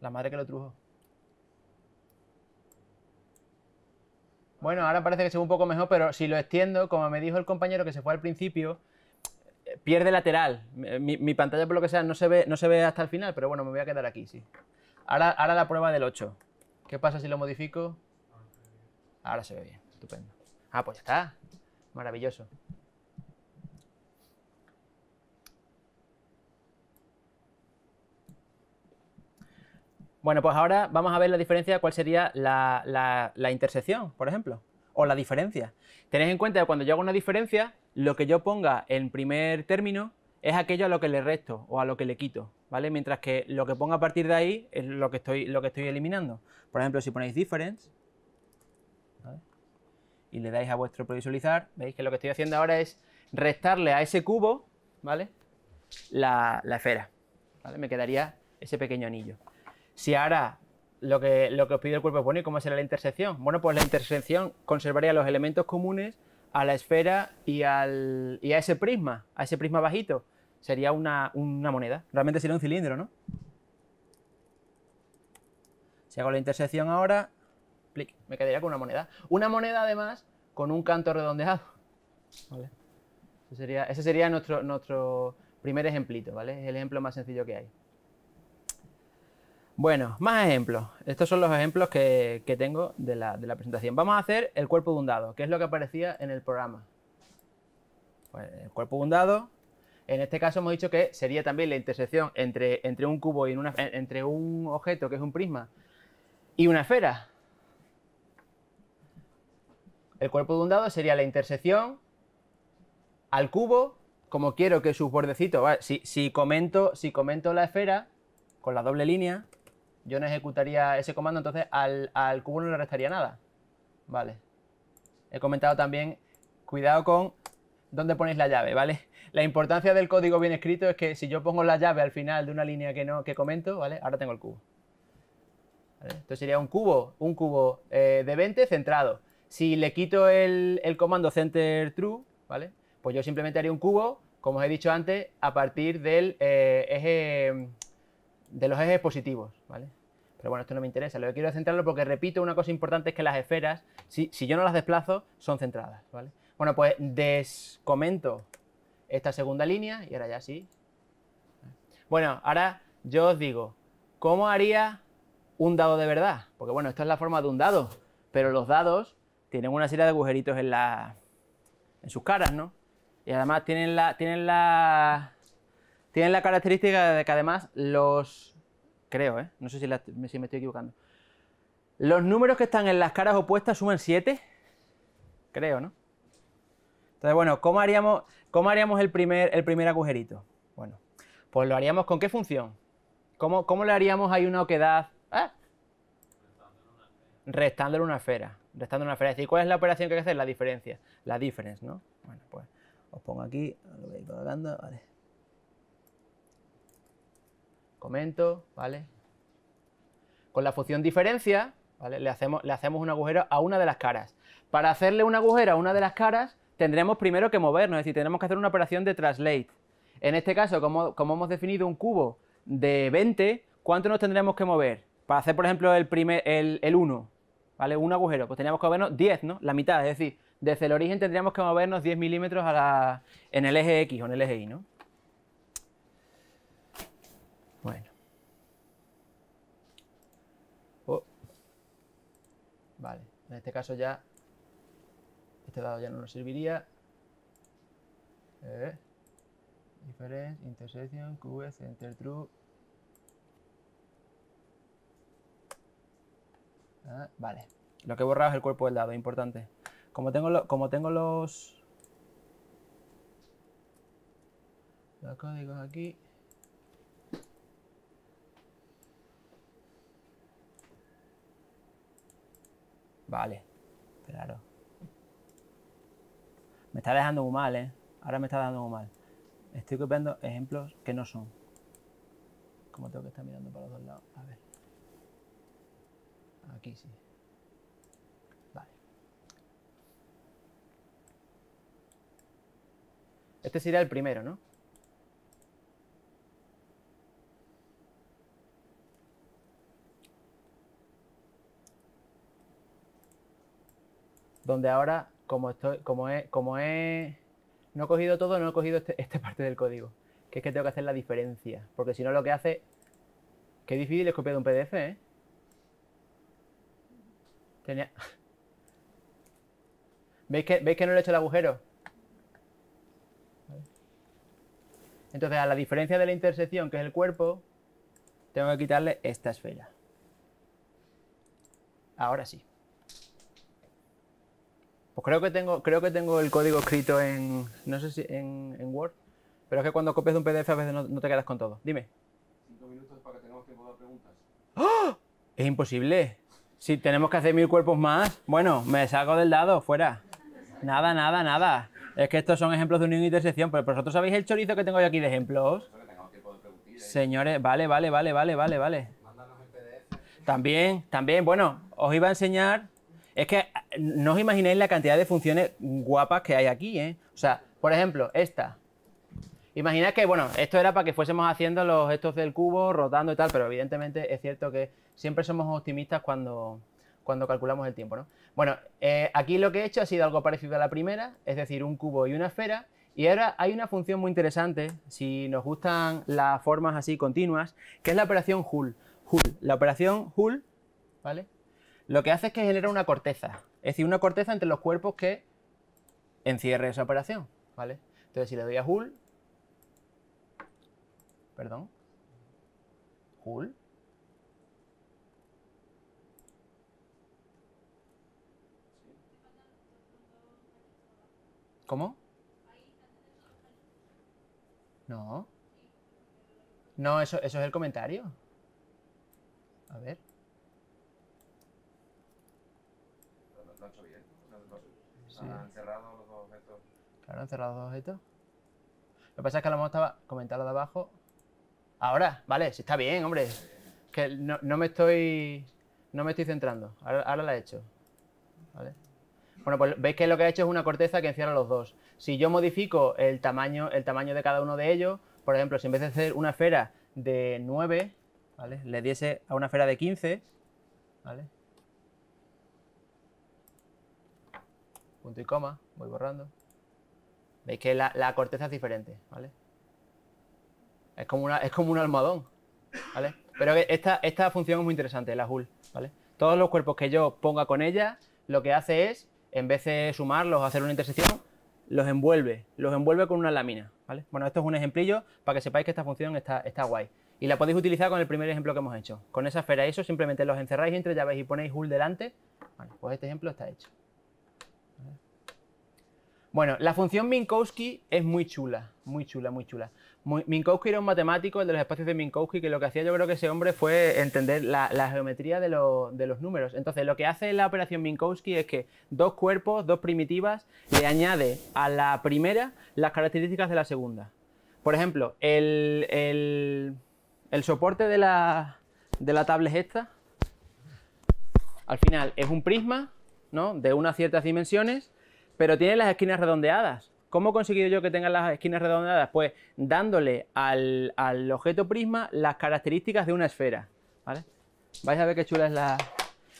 Speaker 2: La madre que lo trujo. Bueno, ahora parece que se ve un poco mejor, pero si lo extiendo, como me dijo el compañero que se fue al principio, pierde lateral. Mi, pantalla, por lo que sea, no se, ve, no se ve hasta el final, pero bueno, me voy a quedar aquí, sí. Ahora, ahora la prueba del 8. ¿Qué pasa si lo modifico? Ahora se ve bien, estupendo. Ah, pues está. Maravilloso. Bueno, pues ahora vamos a ver la diferencia, de cuál sería la, intersección, por ejemplo, o la diferencia. Tenéis en cuenta que cuando yo hago una diferencia, lo que yo ponga en primer término es aquello a lo que le resto o a lo que le quito, ¿vale? Mientras que lo que ponga a partir de ahí es lo que estoy, eliminando. Por ejemplo, si ponéis difference y le dais a vuestro previsualizar, veis que lo que estoy haciendo ahora es restarle a ese cubo, ¿vale? La, la esfera, ¿vale? Me quedaría ese pequeño anillo. Si ahora lo que, lo que os pide el cuerpo es bueno, ¿y cómo será la intersección? Bueno, pues la intersección conservaría los elementos comunes a la esfera y, al, a ese prisma, a ese prisma bajito. Sería una, moneda. Realmente sería un cilindro, ¿no? Si hago la intersección ahora, me quedaría con una moneda. Una moneda, además, con un canto redondeado. Ese sería, ese sería nuestro, nuestro primer ejemplito, ¿vale? Es el ejemplo más sencillo que hay. Bueno, más ejemplos. Estos son los ejemplos que, tengo de la, presentación. Vamos a hacer el cuerpo de un dado, que es lo que aparecía en el programa. Pues, el cuerpo de un dado, en este caso hemos dicho que sería también la intersección entre, un cubo y una, entre un objeto, que es un prisma, y una esfera. El cuerpo de un dado sería la intersección al cubo, como quiero que sus bordecitos, si, comento, si comento la esfera con la doble línea, yo no ejecutaría ese comando, entonces al, cubo no le restaría nada. Vale. He comentado también, cuidado con dónde ponéis la llave, ¿vale? La importancia del código bien escrito es que si yo pongo la llave al final de una línea que, no, que comento, ¿vale? Ahora tengo el cubo. Esto Entonces sería un cubo, un cubo eh, de 20 centrado. Si le quito el, comando center true, ¿vale? Pues yo simplemente haría un cubo, como os he dicho antes, a partir del eh, eje de los ejes positivos, ¿vale? Pero bueno, esto no me interesa, lo que quiero es centrarlo porque, repito, una cosa importante es que las esferas, si, yo no las desplazo, son centradas, ¿vale? Bueno, pues descomento esta segunda línea y ahora ya sí. Bueno, ahora yo os digo, ¿cómo haría un dado de verdad? Porque bueno, esto es la forma de un dado, pero los dados tienen una serie de agujeritos en, la, en sus caras, ¿no? Y además tienen la, tienen la, tienen la característica de que además los... Creo, ¿eh? No sé si, me estoy equivocando. Los números que están en las caras opuestas suman 7. Creo, ¿no? Entonces, bueno, ¿cómo haríamos, el, primer, el primer agujerito? Bueno, pues lo haríamos con qué función? ¿Cómo, cómo le haríamos ahí una oquedad? Ah. Restándole una esfera. Restándole una esfera. Es ¿cuál es la operación que hay que hacer? La diferencia. La difference, ¿no? Bueno, pues os pongo aquí, lo voy vale comento, ¿vale? Con la función diferencia, ¿vale? Le hacemos, le hacemos un agujero a una de las caras. Para hacerle un agujero a una de las caras, tendremos primero que movernos, es decir, tenemos que hacer una operación de translate. En este caso, como, hemos definido un cubo de 20, ¿cuánto nos tendremos que mover? Para hacer, por ejemplo, el, primer, el, 1, ¿vale? Un agujero, pues tendríamos que movernos 10, ¿no? La mitad, es decir, desde el origen tendríamos que movernos 10 milímetros a la, en el eje X o en el eje Y, ¿no? En este caso ya, este dado ya no nos serviría. Eh, difference, intersection, QS, center true. Ah, vale. Lo que he borrado es el cuerpo del dado, importante. Como tengo, como tengo los, los códigos aquí, Vale, claro. Me está dejando muy mal, ¿eh? Ahora me está dando muy mal. Estoy copiando ejemplos que no son. Como tengo que estar mirando para los dos lados. A ver. Aquí sí. Vale. Este sería el primero, ¿no? donde ahora, como, estoy, como, he, como no he cogido todo, no he cogido este, esta parte del código, que es que tengo que hacer la diferencia, porque si no lo que hace, qué difícil es copiar un PDF, ¿eh? Tenía... ¿Veis que, ¿Veis que no le he hecho el agujero? Entonces, a la diferencia de la intersección, que es el cuerpo, tengo que quitarle esta esfera. Ahora sí. Pues creo que tengo, creo que tengo el código escrito en, no sé si en, Word, pero es que cuando copias un PDF a veces no, te quedas con todo. Dime. Cinco minutos para que tengamos tiempo de preguntas. ¡Ah! Es imposible. Si tenemos que hacer mil cuerpos más, bueno, me salgo del dado, fuera. Nada, nada, nada. Es que estos son ejemplos de unión y e intersección, pero vosotros sabéis el chorizo que tengo yo aquí de ejemplos. ¿eh? Señores, vale, vale, vale, vale, vale, vale. Mándanos el PDF. También, también, bueno, os iba a enseñar es que no os imagináis la cantidad de funciones guapas que hay aquí, ¿eh? O sea, por ejemplo, esta. Imaginad que, bueno, esto era para que fuésemos haciendo los estos del cubo, rotando y tal, pero evidentemente es cierto que siempre somos optimistas cuando, calculamos el tiempo, ¿no? Bueno, eh, aquí lo que he hecho ha sido algo parecido a la primera, es decir, un cubo y una esfera, y ahora hay una función muy interesante, si nos gustan las formas así continuas, que es la operación Hull. La operación Hull, ¿vale? Lo que hace es que genera una corteza. Es decir, una corteza entre los cuerpos que encierre esa operación, ¿vale? Entonces, si le doy a Hull, perdón, Hull, ¿Cómo? No. No, eso, eso es el comentario. A ver. han
Speaker 1: cerrado los objetos.
Speaker 2: han cerrado los dos objetos. Lo que pasa es que a lo mejor estaba comentarlo de abajo. Ahora, vale, si está bien, hombre. Que no, no, me estoy. No me estoy centrando. Ahora, ahora la he hecho. Bueno, pues veis que lo que ha hecho es una corteza que encierra los dos. Si yo modifico el tamaño, el tamaño de cada uno de ellos, por ejemplo, si en vez de hacer una esfera de 9, ¿vale? Le diese a una esfera de 15, ¿vale? punto y coma, voy borrando. Veis que la, corteza es diferente, ¿vale? Es como, una, es como un almohadón, ¿vale? Pero esta, esta función es muy interesante, la hull, ¿vale? Todos los cuerpos que yo ponga con ella, lo que hace es, en vez de sumarlos o hacer una intersección, los envuelve, los envuelve con una lámina, ¿vale? Bueno, esto es un ejemplillo para que sepáis que esta función está, está guay. Y la podéis utilizar con el primer ejemplo que hemos hecho. Con esa esfera eso simplemente los encerráis entre llaves y ponéis hull delante. Bueno, pues este ejemplo está hecho. Bueno, la función Minkowski es muy chula, muy chula, muy chula. Minkowski era un matemático, de los espacios de Minkowski, que lo que hacía yo creo que ese hombre fue entender la, geometría de, los números. Entonces, lo que hace la operación Minkowski es que dos cuerpos, dos primitivas, le añade a la primera las características de la segunda. Por ejemplo, el, soporte de la, de la tabla es esta. Al final, es un prisma ¿no? de unas ciertas dimensiones pero tiene las esquinas redondeadas. ¿Cómo he conseguido yo que tengan las esquinas redondeadas? Pues dándole al, objeto prisma las características de una esfera. ¿vale? Vais a ver qué chula es la,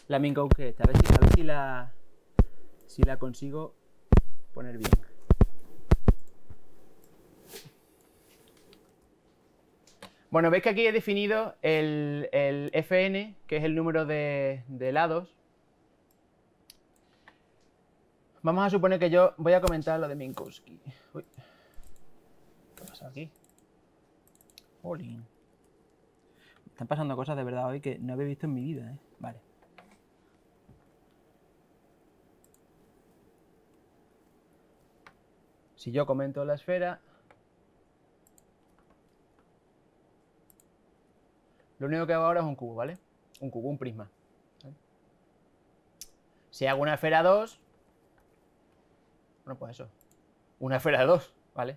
Speaker 2: la Minco A ver, si, a ver si, la, consigo poner bien. Bueno, veis que aquí he definido el, FN, que es el número de, de lados, Vamos a suponer que yo voy a comentar lo de Minkowski. ¿Qué pasa aquí? Olin. Están pasando cosas de verdad hoy que no había visto en mi vida, ¿eh? Vale. Si yo comento la esfera... Lo único que hago ahora es un cubo, ¿vale? Un cubo, un prisma. Si hago una esfera 2, bueno, pues eso. Una esfera de dos, ¿vale?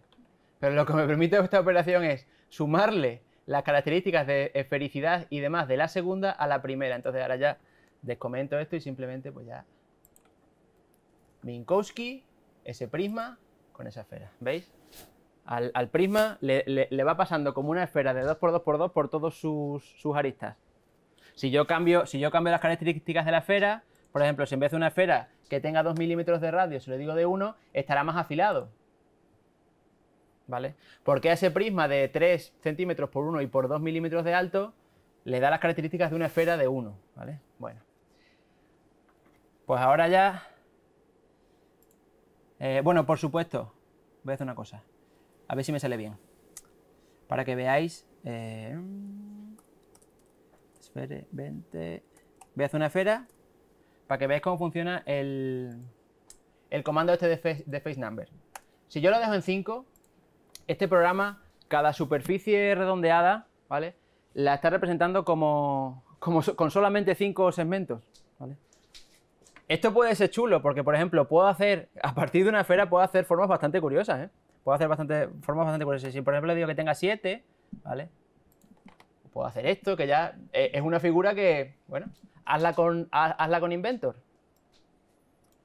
Speaker 2: Pero lo que me permite esta operación es sumarle las características de esfericidad y demás de la segunda a la primera. Entonces ahora ya descomento esto y simplemente pues ya... Minkowski, ese prisma con esa esfera, ¿veis? Al, prisma le, va pasando como una esfera de 2x2x2 por todos sus, aristas. Si yo, cambio, si yo cambio las características de la esfera, por ejemplo, si en vez de una esfera que tenga 2 milímetros de radio, si le digo de 1, estará más afilado. ¿Vale? Porque ese prisma de 3 centímetros por 1 y por 2 milímetros de alto le da las características de una esfera de 1. ¿Vale? Bueno. Pues ahora ya. Eh, bueno, por supuesto. Voy a hacer una cosa. A ver si me sale bien. Para que veáis. Eh, 20. Voy a hacer una esfera para que veáis cómo funciona el, comando este de face, number. Si yo lo dejo en 5, este programa, cada superficie redondeada, ¿vale? La está representando como, con solamente 5 segmentos, ¿vale? Esto puede ser chulo porque, por ejemplo, puedo hacer, a partir de una esfera puedo hacer formas bastante curiosas, ¿eh? Puedo hacer formas bastante curiosas. Si, por ejemplo, le digo que tenga 7, ¿vale? Puedo hacer esto, que ya eh, es una figura que, bueno, hazla con, hazla con Inventor.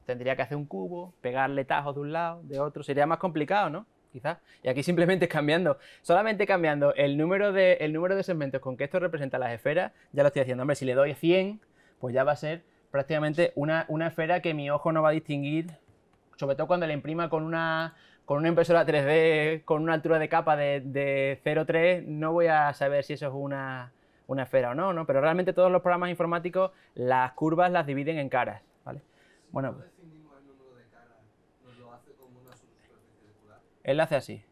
Speaker 2: Tendría que hacer un cubo, pegarle tajos de un lado, de otro. Sería más complicado, ¿no? Quizás. Y aquí simplemente cambiando, solamente cambiando el número, de, número de segmentos con que esto representa las esferas, ya lo estoy haciendo. Hombre, si le doy 100, pues ya va a ser prácticamente una, esfera que mi ojo no va a distinguir, sobre todo cuando la imprima con una, con una impresora 3D, con una altura de capa de, de 0,3, no voy a saber si eso es una una esfera o no, ¿no? Pero realmente todos los programas informáticos las curvas las dividen en caras, ¿vale? Bueno, él hace así.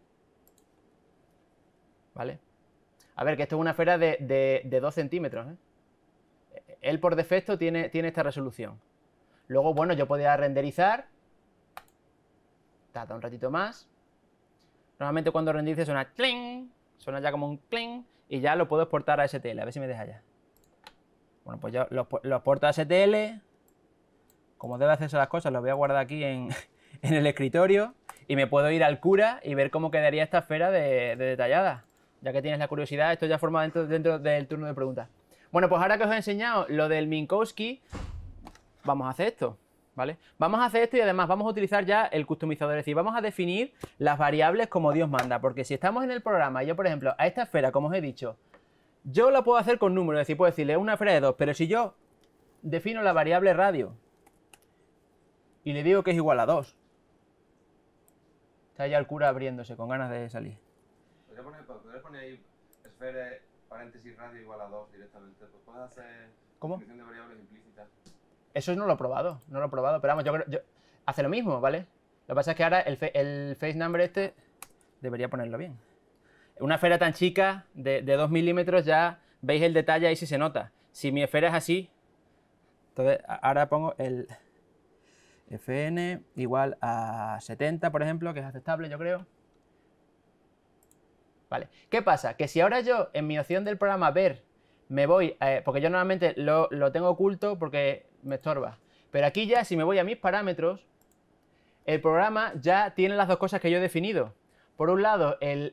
Speaker 2: ¿Vale? A ver, que esto es una esfera de, 2 centímetros. ¿eh? Él por defecto tiene, tiene, esta resolución. Luego, bueno, yo podría renderizar. Tarda un ratito más. Normalmente cuando renderice suena cling. Suena ya como un cling y ya lo puedo exportar a STL, a ver si me deja ya. Bueno, pues ya lo, exporto a STL. Como debe hacerse las cosas, lo voy a guardar aquí en, el escritorio y me puedo ir al cura y ver cómo quedaría esta esfera de, detallada. Ya que tienes la curiosidad, esto ya forma dentro, dentro del turno de preguntas. Bueno, pues ahora que os he enseñado lo del Minkowski, vamos a hacer esto. Vamos a hacer esto y además vamos a utilizar ya el customizador, es decir, vamos a definir las variables como Dios manda, porque si estamos en el programa, yo por ejemplo, a esta esfera, como os he dicho, yo la puedo hacer con números, es decir, puedo decirle una esfera de 2, pero si yo defino la variable radio y le digo que es igual a 2, está ya el cura abriéndose con ganas de salir.
Speaker 1: podría poner, ahí esfera, paréntesis, radio igual a 2 directamente, pues puedes hacer...
Speaker 2: ¿Cómo? Eso no lo he probado, no lo he probado, pero vamos, yo creo... Yo, hace lo mismo, ¿vale? Lo que pasa es que ahora el, face number este debería ponerlo bien. Una esfera tan chica, de, 2 milímetros, ya veis el detalle ahí si se nota. Si mi esfera es así, entonces ahora pongo el fn igual a 70, por ejemplo, que es aceptable, yo creo. Vale. ¿Qué pasa? Que si ahora yo, en mi opción del programa ver, me voy, eh, porque yo normalmente lo, lo tengo oculto porque me estorba. Pero aquí ya, si me voy a mis parámetros, el programa ya tiene las dos cosas que yo he definido. Por un lado, el,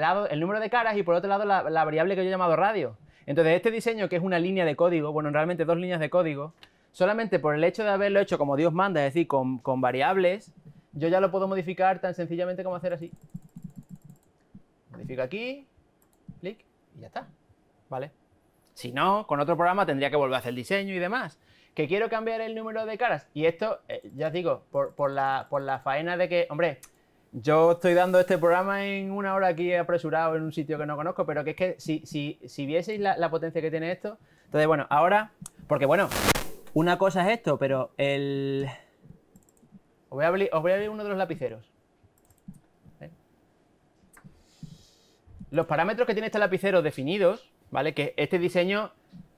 Speaker 2: lado, el número de caras y por otro lado, la, variable que yo he llamado radio. Entonces, este diseño, que es una línea de código, bueno, realmente dos líneas de código, solamente por el hecho de haberlo hecho como Dios manda, es decir, con, con variables, yo ya lo puedo modificar tan sencillamente como hacer así. Modifico aquí, clic, y ya está. ¿Vale? Si no, con otro programa tendría que volver a hacer el diseño y demás que quiero cambiar el número de caras. Y esto, eh, ya os digo, por, la, faena de que, hombre, yo estoy dando este programa en una hora aquí apresurado en un sitio que no conozco, pero que es que si, vieseis la, potencia que tiene esto. Entonces, bueno, ahora, porque bueno, una cosa es esto, pero el. Os voy a abrir, uno de los lapiceros. ¿Eh? Los parámetros que tiene este lapicero definidos, ¿vale? Que este diseño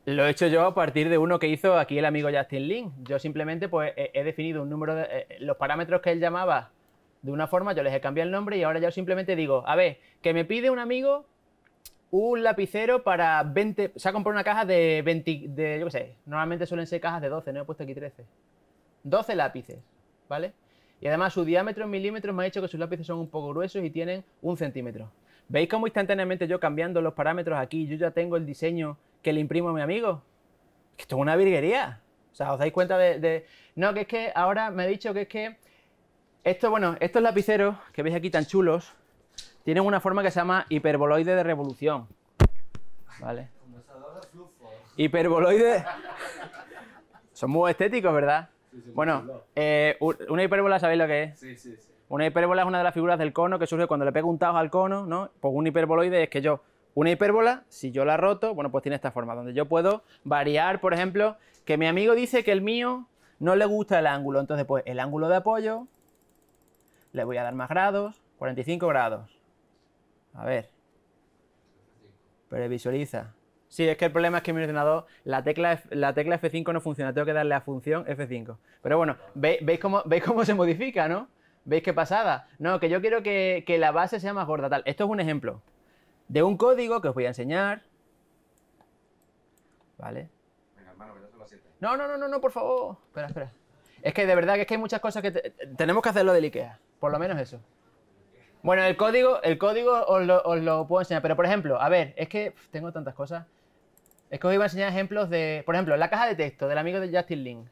Speaker 2: lo he hecho yo a partir de uno que hizo aquí el amigo Justin Lin. Yo simplemente pues, he, definido un número de. Eh, los parámetros que él llamaba de una forma, yo les he cambiado el nombre y ahora yo simplemente digo, a ver, que me pide un amigo un lapicero para 20. Se ha comprado una caja de 20. De, yo qué sé, normalmente suelen ser cajas de 12, no he puesto aquí 13. 12 lápices, ¿vale? Y además su diámetro en milímetros me ha dicho que sus lápices son un poco gruesos y tienen un centímetro. ¿Veis cómo instantáneamente yo cambiando los parámetros aquí, yo ya tengo el diseño que le imprimo a mi amigo? Esto es una virguería. O sea, ¿os dais cuenta de, No, que es que ahora me he dicho que es que... Esto, bueno, estos lapiceros que veis aquí tan chulos, tienen una forma que se llama hiperboloide de revolución. ¿Vale? Hiperboloide... Son muy estéticos, ¿verdad? Sí, sí, bueno, eh, una hipérbola, ¿sabéis lo que es? Sí, sí, sí. Una hipérbola es una de las figuras del cono que surge cuando le pego un tajo al cono, ¿no? Pues un hiperboloide es que yo, una hipérbola, si yo la roto, bueno, pues tiene esta forma, donde yo puedo variar, por ejemplo, que mi amigo dice que el mío no le gusta el ángulo, entonces pues el ángulo de apoyo le voy a dar más grados, 45 grados. A ver. previsualiza Sí, es que el problema es que en mi ordenador la tecla, la tecla F5 no funciona, tengo que darle a función F5. Pero bueno, veis, cómo, veis cómo se modifica, ¿no? ¿Veis qué pasada? No, que yo quiero que, la base sea más gorda, tal. Esto es un ejemplo de un código que os voy a enseñar. ¿Vale? Venga, hermano, No, no, no, no, no, por favor. Espera, espera. Es que de verdad que es que hay muchas cosas que tenemos que hacerlo del IKEA. Por lo menos eso. Bueno, el código, el código os lo, puedo enseñar. Pero por ejemplo, a ver, es que tengo tantas cosas. Es que os iba a enseñar ejemplos de. Por ejemplo, la caja de texto del amigo de Justin Link.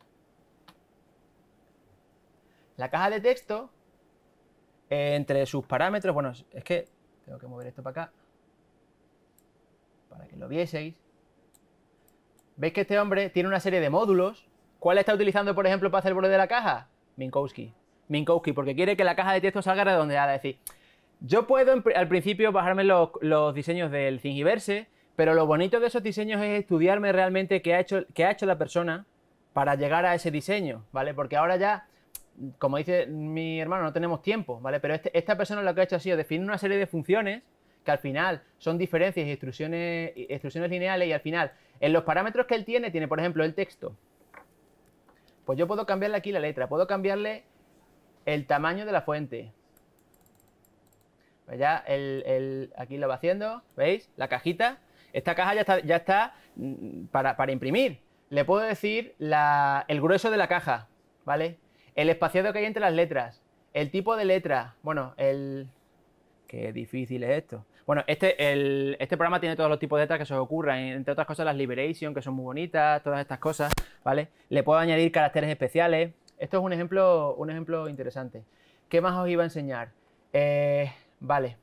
Speaker 2: La caja de texto entre sus parámetros, bueno, es que tengo que mover esto para acá para que lo vieseis. ¿Veis que este hombre tiene una serie de módulos? ¿Cuál está utilizando, por ejemplo, para hacer el borde de la caja? Minkowski. Minkowski, porque quiere que la caja de texto salga redondeada. Es decir, yo puedo al principio bajarme los, diseños del Zingiverse, pero lo bonito de esos diseños es estudiarme realmente qué ha hecho, qué ha hecho la persona para llegar a ese diseño, ¿vale? Porque ahora ya como dice mi hermano, no tenemos tiempo, ¿vale? Pero este, esta persona lo que ha hecho ha sido definir una serie de funciones que al final son diferencias y instrucciones, instrucciones lineales y al final en los parámetros que él tiene, tiene por ejemplo el texto. Pues yo puedo cambiarle aquí la letra, puedo cambiarle el tamaño de la fuente. Pues ya aquí lo va haciendo, ¿veis? La cajita. Esta caja ya está, ya está mm, para, imprimir. Le puedo decir el grueso de la caja, ¿vale? El espaciado que hay entre las letras, el tipo de letra, bueno, el... Qué difícil es esto. Bueno, este, el, este programa tiene todos los tipos de letras que se os ocurran, entre otras cosas las Liberation, que son muy bonitas, todas estas cosas, ¿vale? Le puedo añadir caracteres especiales. Esto es un ejemplo, un ejemplo interesante. ¿Qué más os iba a enseñar? Eh, vale.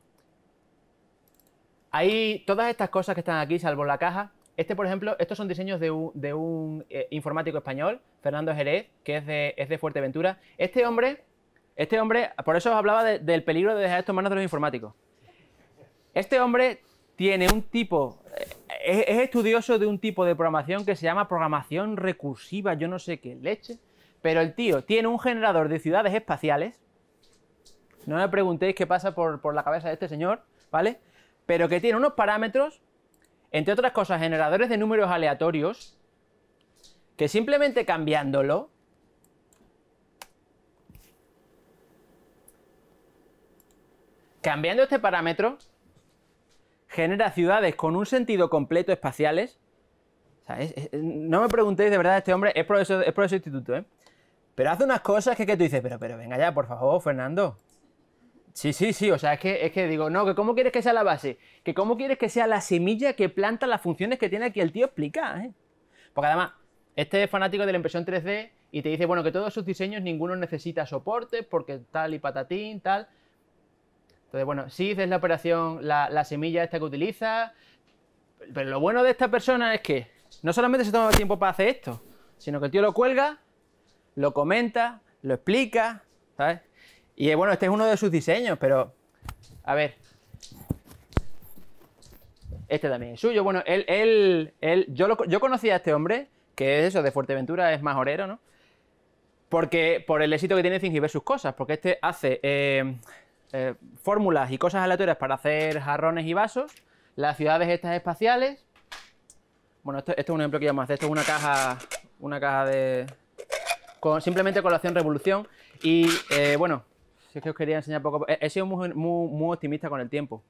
Speaker 2: Hay todas estas cosas que están aquí, salvo la caja, este, por ejemplo, estos son diseños de un, eh, informático español, Fernando Jerez, que es de, Fuerteventura. Este hombre, este hombre, por eso os hablaba del peligro de dejar esto en manos de los informáticos. Este hombre tiene un tipo, eh, es, estudioso de un tipo de programación que se llama programación recursiva, yo no sé qué leche, pero el tío tiene un generador de ciudades espaciales. No me preguntéis qué pasa por, por la cabeza de este señor, ¿vale? Pero que tiene unos parámetros entre otras cosas, generadores de números aleatorios que simplemente cambiándolo cambiando este parámetro genera ciudades con un sentido completo espaciales no me preguntéis de verdad este hombre es profesor, es profesor de instituto ¿eh? pero hace unas cosas que, que tú dices pero pero venga ya por favor Fernando Sí, sí, sí, o sea, es que, es que digo, no, que cómo quieres que sea la base, que cómo quieres que sea la semilla que planta las funciones que tiene aquí el tío explica, ¿eh? Porque además, este es fanático de la impresión 3D y te dice, bueno, que todos sus diseños ninguno necesita soporte porque tal y patatín, tal. Entonces, bueno, sí, es la operación, la, la semilla esta que utiliza, pero lo bueno de esta persona es que no solamente se toma el tiempo para hacer esto, sino que el tío lo cuelga, lo comenta, lo explica, ¿sabes? Y eh, bueno, este es uno de sus diseños, pero. A ver. Este también es suyo. Bueno, él. él, yo, yo conocí a este hombre, que es eso, de Fuerteventura, es más orero ¿no? Porque por el éxito que tiene sin ver sus cosas, porque este hace eh, eh, fórmulas y cosas aleatorias para hacer jarrones y vasos, las ciudades estas espaciales. Bueno, esto, es un ejemplo que a hacer, esto es una caja, una caja de con, simplemente colación revolución y bueno, es que os quería enseñar poco He, sido muy, optimista con el tiempo.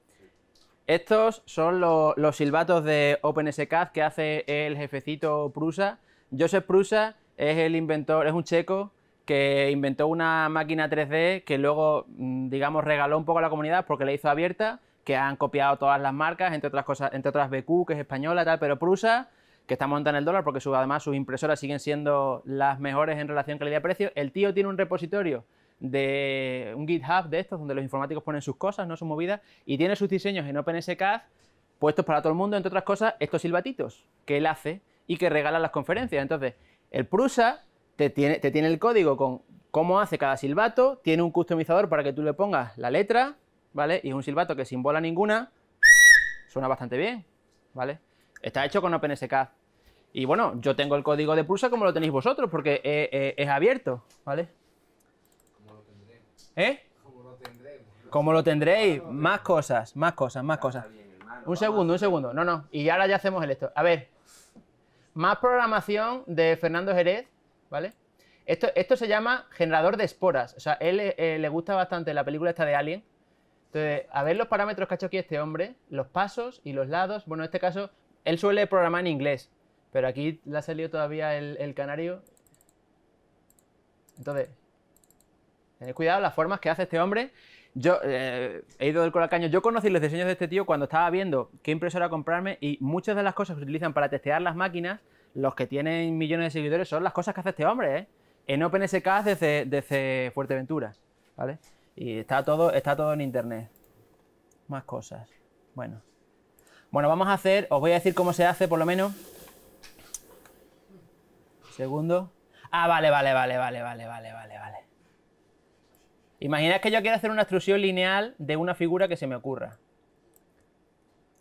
Speaker 2: Estos son los, silbatos de OpenSCAD que hace el jefecito Prusa. Joseph Prusa es el inventor, es un checo que inventó una máquina 3D que luego, mm, digamos, regaló un poco a la comunidad porque la hizo abierta, que han copiado todas las marcas, entre otras cosas, entre otras BQ, que es española, tal, pero Prusa, que está montando en el dólar porque además sus impresoras siguen siendo las mejores en relación calidad-precio. El tío tiene un repositorio de un GitHub de estos, donde los informáticos ponen sus cosas, no sus movidas, y tiene sus diseños en OpenSCAD puestos para todo el mundo, entre otras cosas, estos silbatitos que él hace y que regala las conferencias. Entonces, el Prusa te tiene, el código con cómo hace cada silbato, tiene un customizador para que tú le pongas la letra, ¿vale? Y es un silbato que sin bola ninguna suena bastante bien, ¿vale? Está hecho con OpenSCAD Y bueno, yo tengo el código de Prusa como lo tenéis vosotros, porque eh, eh, es abierto, ¿vale? ¿Eh? Como lo tendréis. Más cosas, más cosas, más cosas. Un segundo, un segundo. No, no. Y ahora ya hacemos el esto. A ver. Más programación de Fernando Jerez, ¿vale? Esto, esto se llama generador de esporas. O sea, él eh, le gusta bastante la película esta de Alien. Entonces, a ver los parámetros que ha hecho aquí este hombre, los pasos y los lados. Bueno, en este caso, él suele programar en inglés, pero aquí le ha salido todavía el, el canario. Entonces, Tened cuidado las formas que hace este hombre. Yo eh, he ido del colacaño. Yo conocí los diseños de este tío cuando estaba viendo qué impresora comprarme y muchas de las cosas que utilizan para testear las máquinas, los que tienen millones de seguidores, son las cosas que hace este hombre, ¿eh? En OpenSK desde, desde Fuerteventura, ¿vale? Y está todo, está todo en internet. Más cosas. Bueno. Bueno, vamos a hacer, os voy a decir cómo se hace por lo menos. Segundo. Ah, vale, vale, vale, vale, vale, vale, vale, vale. Imagina que yo quiero hacer una extrusión lineal de una figura que se me ocurra.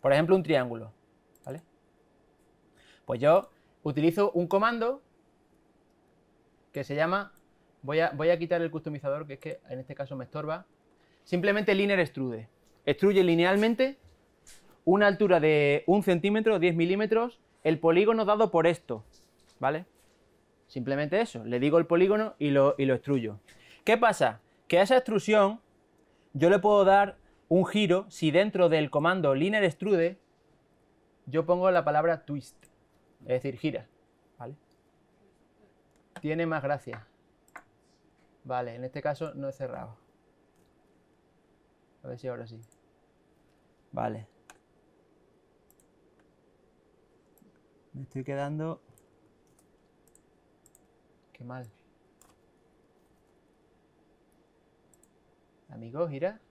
Speaker 2: Por ejemplo, un triángulo. ¿Vale? Pues yo utilizo un comando que se llama... Voy a, voy a quitar el customizador, que es que en este caso me estorba. Simplemente linear extrude. Extruye linealmente una altura de un centímetro, 10 milímetros, el polígono dado por esto. ¿Vale? Simplemente eso. Le digo el polígono y lo, y lo extruyo. ¿Qué pasa? Que a esa extrusión yo le puedo dar un giro si dentro del comando linear extrude yo pongo la palabra twist, es decir, gira, ¿vale? Tiene más gracia. Vale, en este caso no he cerrado. A ver si ahora sí. Vale. Me estoy quedando... Qué mal. Amigo, gira.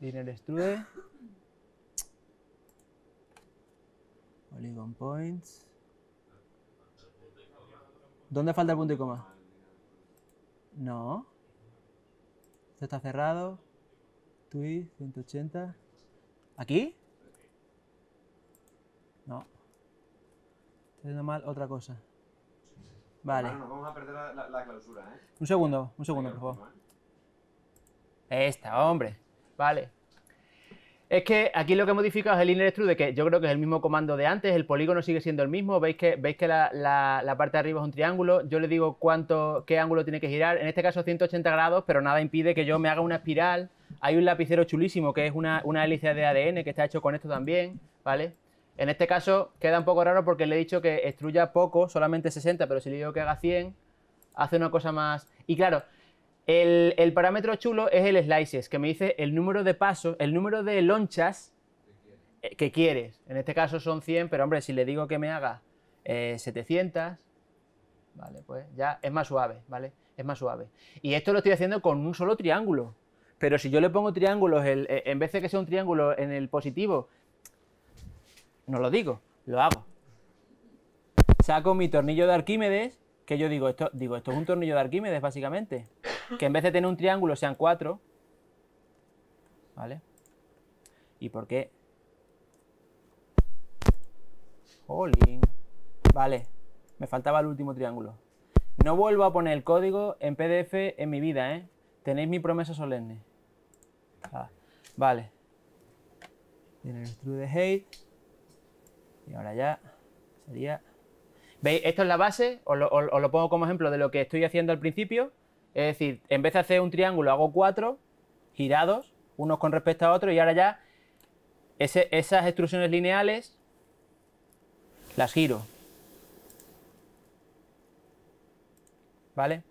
Speaker 2: el extrude. Polygon points. ¿Dónde falta el punto y coma? No. Esto está cerrado. Twist, 180. ¿Aquí? No. Estoy haciendo mal otra cosa. Vale.
Speaker 1: vamos a perder la clausura, ¿eh?
Speaker 2: Un segundo, un segundo, por favor. ¿eh? Esta, hombre. Vale. Es que aquí lo que he modificado es el inner extrude, que yo creo que es el mismo comando de antes, el polígono sigue siendo el mismo, veis que, veis que la, parte de arriba es un triángulo, yo le digo cuánto, qué ángulo tiene que girar, en este caso 180 grados, pero nada impide que yo me haga una espiral, hay un lapicero chulísimo que es una, una hélice de ADN que está hecho con esto también, ¿vale? En este caso queda un poco raro porque le he dicho que extruya poco, solamente 60, pero si le digo que haga 100, hace una cosa más... Y claro, el, parámetro chulo es el slices, que me dice el número de pasos, el número de lonchas que quieres. En este caso son 100, pero hombre, si le digo que me haga 700, eh, ¿vale? Pues ya es más suave, ¿vale? Es más suave. Y esto lo estoy haciendo con un solo triángulo. Pero si yo le pongo triángulos, eh, en vez de que sea un triángulo en el positivo, no lo digo, lo hago. Saco mi tornillo de Arquímedes, que yo digo esto, digo, esto es un tornillo de Arquímedes, básicamente que en vez de tener un triángulo sean cuatro. ¿Vale? ¿Y por qué? Jolín. Vale, me faltaba el último triángulo. No vuelvo a poner el código en PDF en mi vida, ¿eh? Tenéis mi promesa solemne. Ah, vale. Tiene el true de hate. Y ahora ya sería... ¿Veis? Esto es la base, os lo pongo como ejemplo de lo que estoy haciendo al principio. Es decir, en vez de hacer un triángulo, hago cuatro girados, unos con respecto a otros, y ahora ya esas extrusiones lineales las giro. ¿Vale?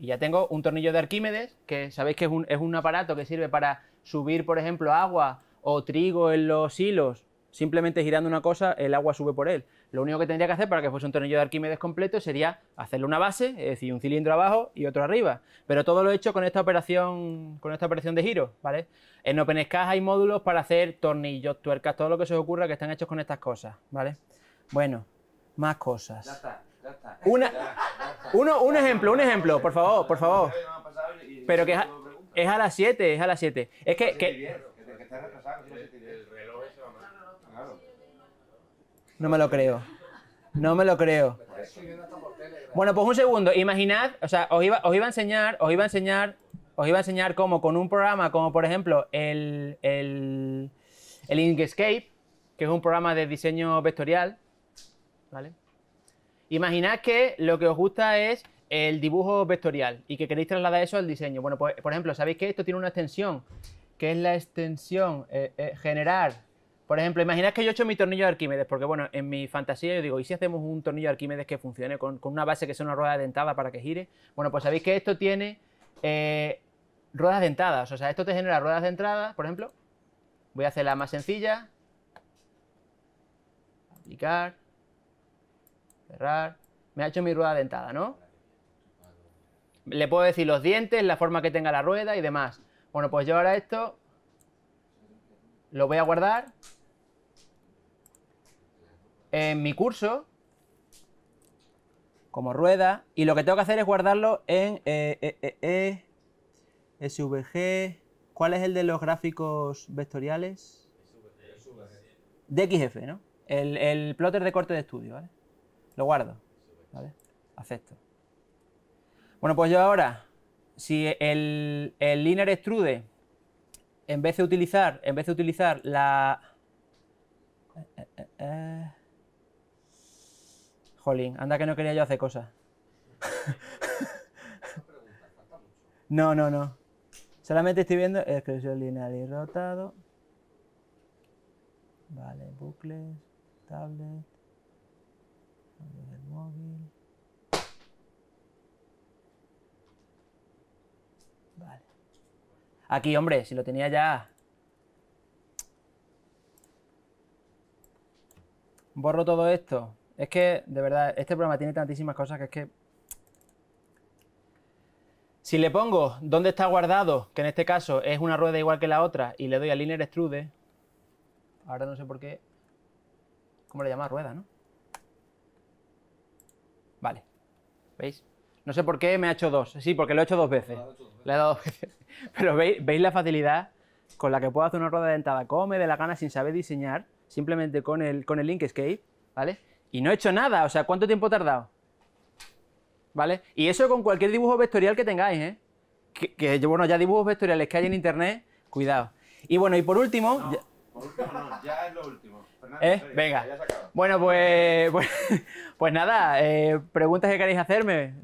Speaker 2: Y ya tengo un tornillo de Arquímedes, que sabéis que es un aparato que sirve para subir, por ejemplo, agua o trigo en los hilos Simplemente girando una cosa, el agua sube por él. Lo único que tendría que hacer para que fuese un tornillo de Arquímedes completo sería hacerle una base, es decir, un cilindro abajo y otro arriba. Pero todo lo he hecho con esta operación, con esta operación de giro, ¿vale? En OpenSCAD hay módulos para hacer tornillos, tuercas, todo lo que se os ocurra que están hechos con estas cosas, ¿vale? Bueno, más cosas. Ya
Speaker 1: está, ya está. Una,
Speaker 2: Uno, un ejemplo, un ejemplo, por favor, por favor. Pero que es a, las 7, es a las 7. Es que No me lo creo. No me lo creo. Bueno, pues un segundo. Imaginad, o sea, os iba, a enseñar, os iba a enseñar, os iba a enseñar cómo con un programa como por ejemplo el, el, Inkscape, que es un programa de diseño vectorial, ¿vale? Imaginad que lo que os gusta es el dibujo vectorial y que queréis trasladar eso al diseño. Bueno, pues por ejemplo, sabéis que esto tiene una extensión, que es la extensión eh, eh, generar por ejemplo, imagina que yo he hecho mi tornillo de Arquímedes, porque bueno, en mi fantasía yo digo, ¿y si hacemos un tornillo de Arquímedes que funcione con, una base que sea una rueda dentada para que gire? Bueno, pues sabéis que esto tiene eh, ruedas dentadas, o sea, esto te genera ruedas de entrada, por ejemplo. Voy a hacer la más sencilla. Aplicar. Cerrar. Me ha hecho mi rueda dentada, ¿no? Le puedo decir los dientes, la forma que tenga la rueda y demás. Bueno, pues yo ahora esto lo voy a guardar en mi curso, como rueda, y lo que tengo que hacer es guardarlo en eh, eh, eh, SVG. ¿Cuál es el de los gráficos vectoriales? DXF, ¿no? El, plotter de corte de estudio, ¿vale? Lo guardo, Acepto. Bueno, pues yo ahora, si el, el linear extrude, en vez de utilizar, en vez de utilizar la... Jolín, anda que no quería yo hacer cosas. no, no, no. Solamente estoy viendo exclusión lineal y rotado. Vale, bucles, tablet, móvil. Vale. Aquí, hombre, si lo tenía ya. Borro todo esto. Es que, de verdad, este programa tiene tantísimas cosas que es que... Si le pongo dónde está guardado, que en este caso es una rueda igual que la otra, y le doy a linear extrude, ahora no sé por qué... ¿Cómo le llama? Rueda, ¿no? Vale. ¿Veis? No sé por qué me ha hecho dos. Sí, porque lo he hecho dos veces. Le he dado dos veces. Pero ¿veis, ¿veis, la facilidad con la que puedo hacer una rueda dentada. me de la gana sin saber diseñar, simplemente con el, con el ¿vale? Y no he hecho nada, o sea, ¿cuánto tiempo he tardado? ¿Vale? Y eso con cualquier dibujo vectorial que tengáis, ¿eh? Que, bueno, ya dibujos vectoriales que hay en internet, cuidado. Y bueno, y por último... ya...
Speaker 1: Por último ya es lo último. Fernando, ¿Eh? Venga.
Speaker 2: bueno, pues, pues, pues, nada, eh, preguntas que queréis hacerme.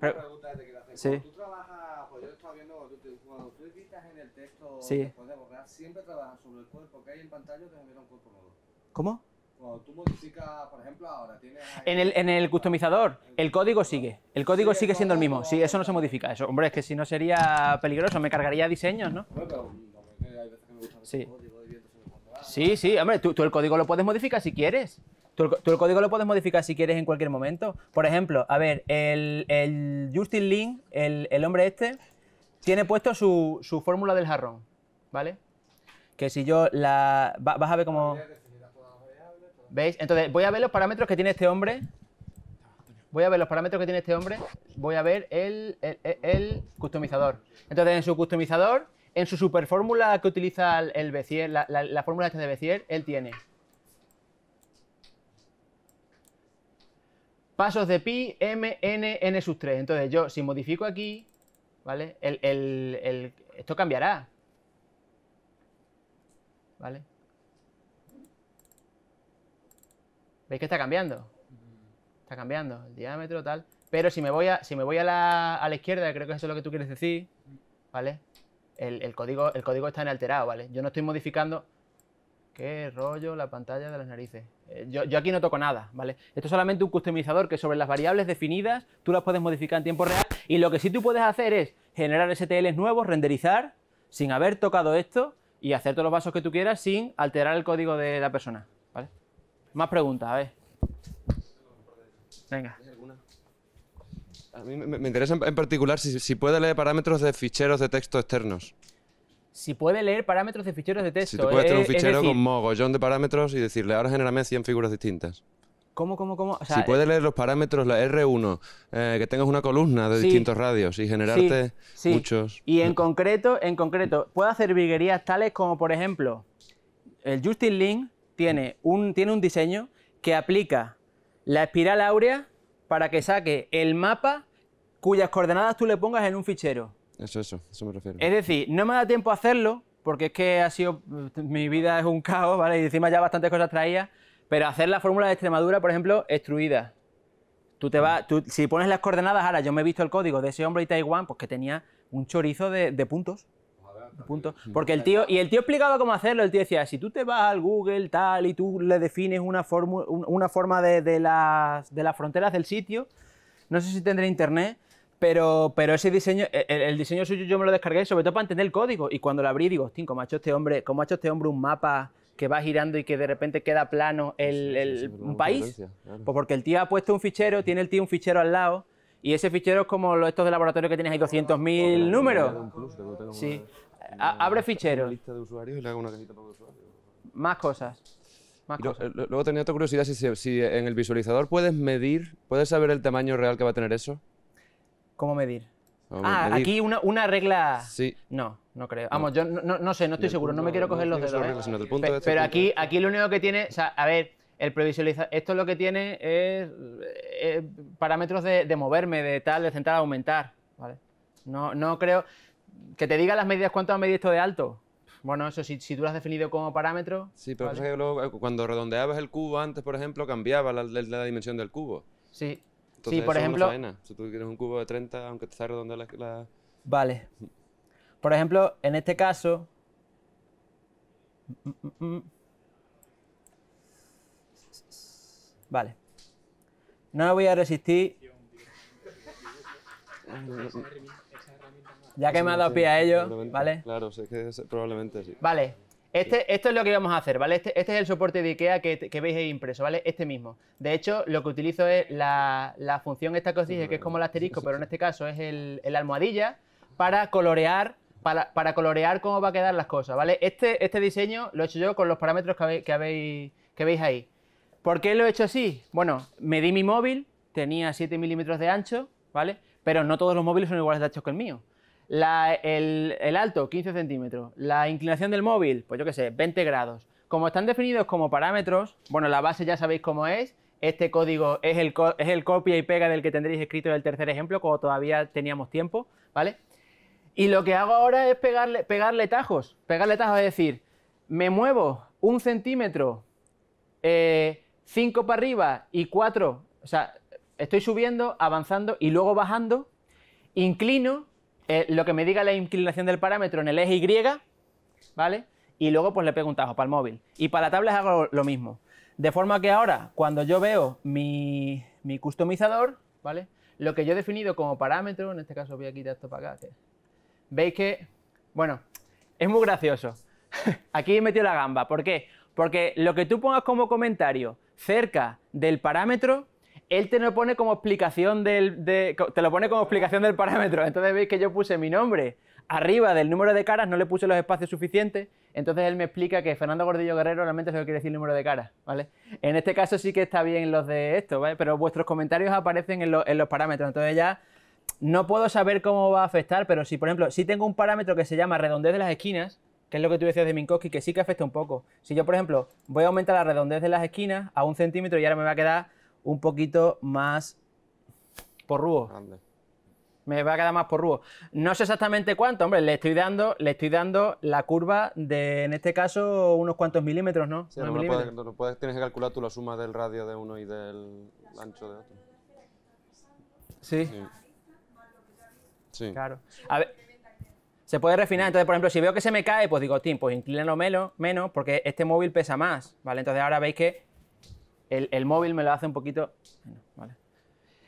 Speaker 2: Una pregunta que te quiero hacer. Sí. tú trabajas, pues yo estaba viendo, cuando tú, cuando editas en el texto sí. después de borrar, siempre
Speaker 1: trabajas sobre el cuerpo que hay en pantalla o te genera un cuerpo
Speaker 2: nuevo. ¿Cómo?
Speaker 1: Cuando tú modificas, por ejemplo, ahora tienes...
Speaker 2: En, el, en el, customizador, el código sigue. El código sigue, siendo el mismo. Sí, eso no se modifica. Eso, hombre, es que si no sería peligroso. Me cargaría diseños, ¿no? Bueno, pero, mm, hay veces que me gusta sí. sí, sí. Hombre, tú, el código lo puedes modificar si quieres. Tú el, código lo puedes modificar si quieres en cualquier momento. Por ejemplo, a ver, el, el Justin link el, el, hombre este, tiene puesto su, su fórmula del jarrón, ¿vale? Que si yo la... vas a ver cómo... ¿Veis? Entonces, voy a ver los parámetros que tiene este hombre. Voy a ver los parámetros que tiene este hombre. Voy a ver el, el, customizador. Entonces, en su customizador, en su superfórmula que utiliza el Bezier, la, fórmula de Bezier, él tiene pasos de pi, m, n, n sub 3. Entonces, yo si modifico aquí, ¿vale? el, esto cambiará. ¿Vale? ¿Veis que está cambiando? Está cambiando el diámetro, tal. Pero si me voy a, si me voy a, la, a la izquierda, creo que eso es lo que tú quieres decir, ¿vale? El, código, el código está inalterado, ¿vale? Yo no estoy modificando... Qué rollo la pantalla de las narices. Eh, yo, yo, aquí no toco nada, ¿vale? Esto es solamente un customizador que sobre las variables definidas tú las puedes modificar en tiempo real y lo que sí tú puedes hacer es generar STLs nuevos, renderizar sin haber tocado esto y hacer todos los vasos que tú quieras sin alterar el código de la persona. Más preguntas, a ver. Venga. A mí
Speaker 1: me, interesa en, particular si, puede leer parámetros de ficheros de texto externos.
Speaker 2: Si puede leer parámetros de ficheros de texto. Si tú puedes tener un eh, fichero con
Speaker 1: mogollón de parámetros y decirle, ahora genérame 100 figuras distintas.
Speaker 2: ¿Cómo, cómo, cómo? si puede eh,
Speaker 1: leer los parámetros, la R1, eh, que tengas una columna de distintos radios y generarte muchos.
Speaker 2: Y en concreto, en concreto, puedo hacer viguerías tales como, por ejemplo, el Justin Link tiene un, tiene un diseño que aplica la espiral áurea para que saque el mapa cuyas coordenadas tú le pongas en un fichero.
Speaker 1: Eso, eso, eso me refiero.
Speaker 2: Es decir, no me da tiempo a hacerlo, porque es que ha sido. Mi vida es un caos, ¿vale? Y encima ya bastantes cosas traía. Pero hacer la fórmula de Extremadura, por ejemplo, extruida. Tú te vas. Tú, si pones las coordenadas, ahora yo me he visto el código de ese hombre de Taiwán, pues que tenía un chorizo de puntos punto. Porque el tío, y el tío explicaba cómo hacerlo, el tío decía, si tú te vas al Google tal y tú le defines una, forma, una forma de, las, fronteras del sitio, no sé si tendré internet, pero, ese diseño, el, diseño suyo yo me lo descargué sobre todo para entender el código. Y cuando lo abrí digo, hostia, ¿cómo ha hecho este hombre, cómo ha hecho este hombre un mapa que va girando y que de repente queda plano el, país? Pues porque el tío ha puesto un fichero, tiene el tío un fichero al lado. Y ese fichero es como estos de laboratorio que tienes ahí 200.000 números. Sí abre fichero. de Más cosas.
Speaker 1: Luego tenía otra curiosidad, si, en el visualizador puedes medir, ¿puedes saber el tamaño real que va a tener eso? ¿Cómo medir? ah, aquí una,
Speaker 2: regla. Sí. No, no creo. Vamos, yo no, sé, no estoy seguro, no me quiero coger los dedos. pero, aquí, aquí lo único que tiene. a ver, el previsualizador. Esto lo que tiene es eh, eh, parámetros de, moverme, de tal, de centrar, aumentar. No, no creo que te diga las medidas, ¿cuánto ha medido esto de alto? Bueno, eso si, si tú lo has definido como parámetro. Sí, pero que
Speaker 1: luego, eh, cuando redondeabas el cubo antes, por ejemplo, cambiaba la, dimensión del cubo.
Speaker 2: Sí. sí, por ejemplo.
Speaker 1: Si tú quieres un cubo de 30, aunque te sea redondeando la,
Speaker 2: Vale. Por ejemplo, en este caso. Vale. No voy a resistir.
Speaker 1: Ya que me ha dado pie a ello, ¿vale? Claro, probablemente sí.
Speaker 2: Vale, este, esto es lo que vamos a hacer, ¿vale? Este, este es el soporte de IKEA que, veis ahí impreso, ¿vale? Este mismo. De hecho, lo que utilizo es la, función esta que os dije, que es como el asterisco, pero en este caso es el, almohadilla, para colorear, para, colorear cómo va a quedar las cosas, ¿vale? Este, este diseño lo he hecho yo con los parámetros que, que, que veis ahí. ¿Por qué lo he hecho así? Bueno, medí mi móvil, tenía 7 milímetros de ancho, ¿vale? Pero no todos los móviles son iguales de ancho que el mío el, alto, 15 centímetros. La inclinación del móvil, pues yo qué sé, 20 grados. Como están definidos como parámetros, bueno, la base ya sabéis cómo es. Este código es el, es el copia y pega del que tendréis escrito en el tercer ejemplo, como todavía teníamos tiempo, ¿vale? Y lo que hago ahora es pegarle, pegarle tajos. Pegarle tajos es decir, me muevo un centímetro, 5 eh, para arriba y 4, o sea, estoy subiendo, avanzando y luego bajando, inclino eh, lo que me diga la inclinación del parámetro en el eje Y, ¿vale? Y luego pues le pego un tajo para el móvil. Y para la tabla hago lo mismo. De forma que ahora, cuando yo veo mi, mi customizador, ¿vale? Lo que yo he definido como parámetro, en este caso voy a quitar esto para acá. Veis que, bueno, es muy gracioso. Aquí he metido la gamba. ¿Por qué? Porque lo que tú pongas como comentario cerca del parámetro él te lo pone como explicación del, te lo pone como explicación del parámetro. Entonces veis que yo puse mi nombre arriba del número de caras, no le puse los espacios suficientes, entonces él me explica que Fernando Gordillo Guerrero realmente se lo quiere decir número de caras, ¿vale? En este caso sí que está bien los de esto, ¿vale? Pero vuestros comentarios aparecen en, en los parámetros, entonces ya no puedo saber cómo va a afectar, pero si, por ejemplo, si tengo un parámetro que se llama redondez de las esquinas, que es lo que tú decías de Minkowski, que sí que afecta un poco. Si yo, por ejemplo, voy a aumentar la redondez de las esquinas a un centímetro y ahora me va a quedar un poquito más por Grande. Me va a quedar más por porrúo. No sé exactamente cuánto, hombre, le estoy dando, le estoy dando la curva de, en este caso, unos cuantos milímetros, ¿no?
Speaker 1: puedes, tienes que calcular tú la suma del radio de uno y del ancho de otro.
Speaker 2: Sí. Sí. Claro. se puede refinar. Entonces, por ejemplo, si veo que se me cae, pues digo, Tim, pues inclínalo menos, menos, porque este móvil pesa más, ¿vale? Entonces ahora veis que el, móvil me lo hace un poquito... Vale.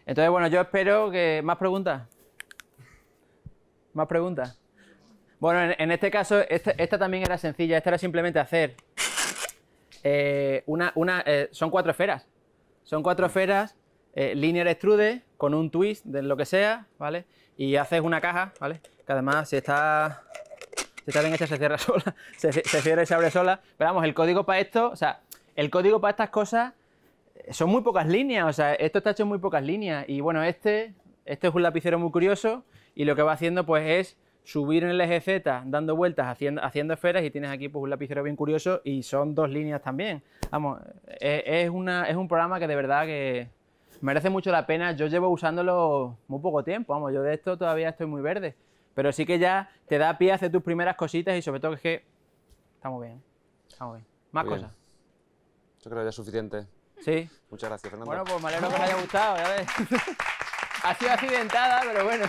Speaker 2: Entonces, bueno, yo espero que... ¿Más preguntas? ¿Más preguntas? Bueno, en, este caso, esta, también era sencilla. Esta era simplemente hacer eh, una... una eh, son cuatro esferas. Son cuatro esferas, eh, linear extrude, con un twist de lo que sea, ¿vale? Y haces una caja, ¿vale? Que además, si está si está bien hecha se cierra sola, se, se, cierra y se abre sola. Pero vamos, el código para esto, o sea, el código para estas cosas son muy pocas líneas, o sea, esto está hecho en muy pocas líneas. Y bueno, este, este es un lapicero muy curioso y lo que va haciendo pues es subir en el eje Z dando vueltas haciendo, haciendo esferas y tienes aquí pues un lapicero bien curioso y son dos líneas también. Vamos, es, una, es un programa que de verdad que merece mucho la pena. Yo llevo usándolo muy poco tiempo, vamos, yo de esto todavía estoy muy verde. Pero sí que ya te da pie a hacer tus primeras cositas y sobre todo es que estamos bien, está bien. Más cosas.
Speaker 1: Yo creo que ya es suficiente. Sí. Muchas gracias, Fernando. Bueno, pues me alegro que os haya
Speaker 2: gustado, ya ha sido accidentada, pero bueno.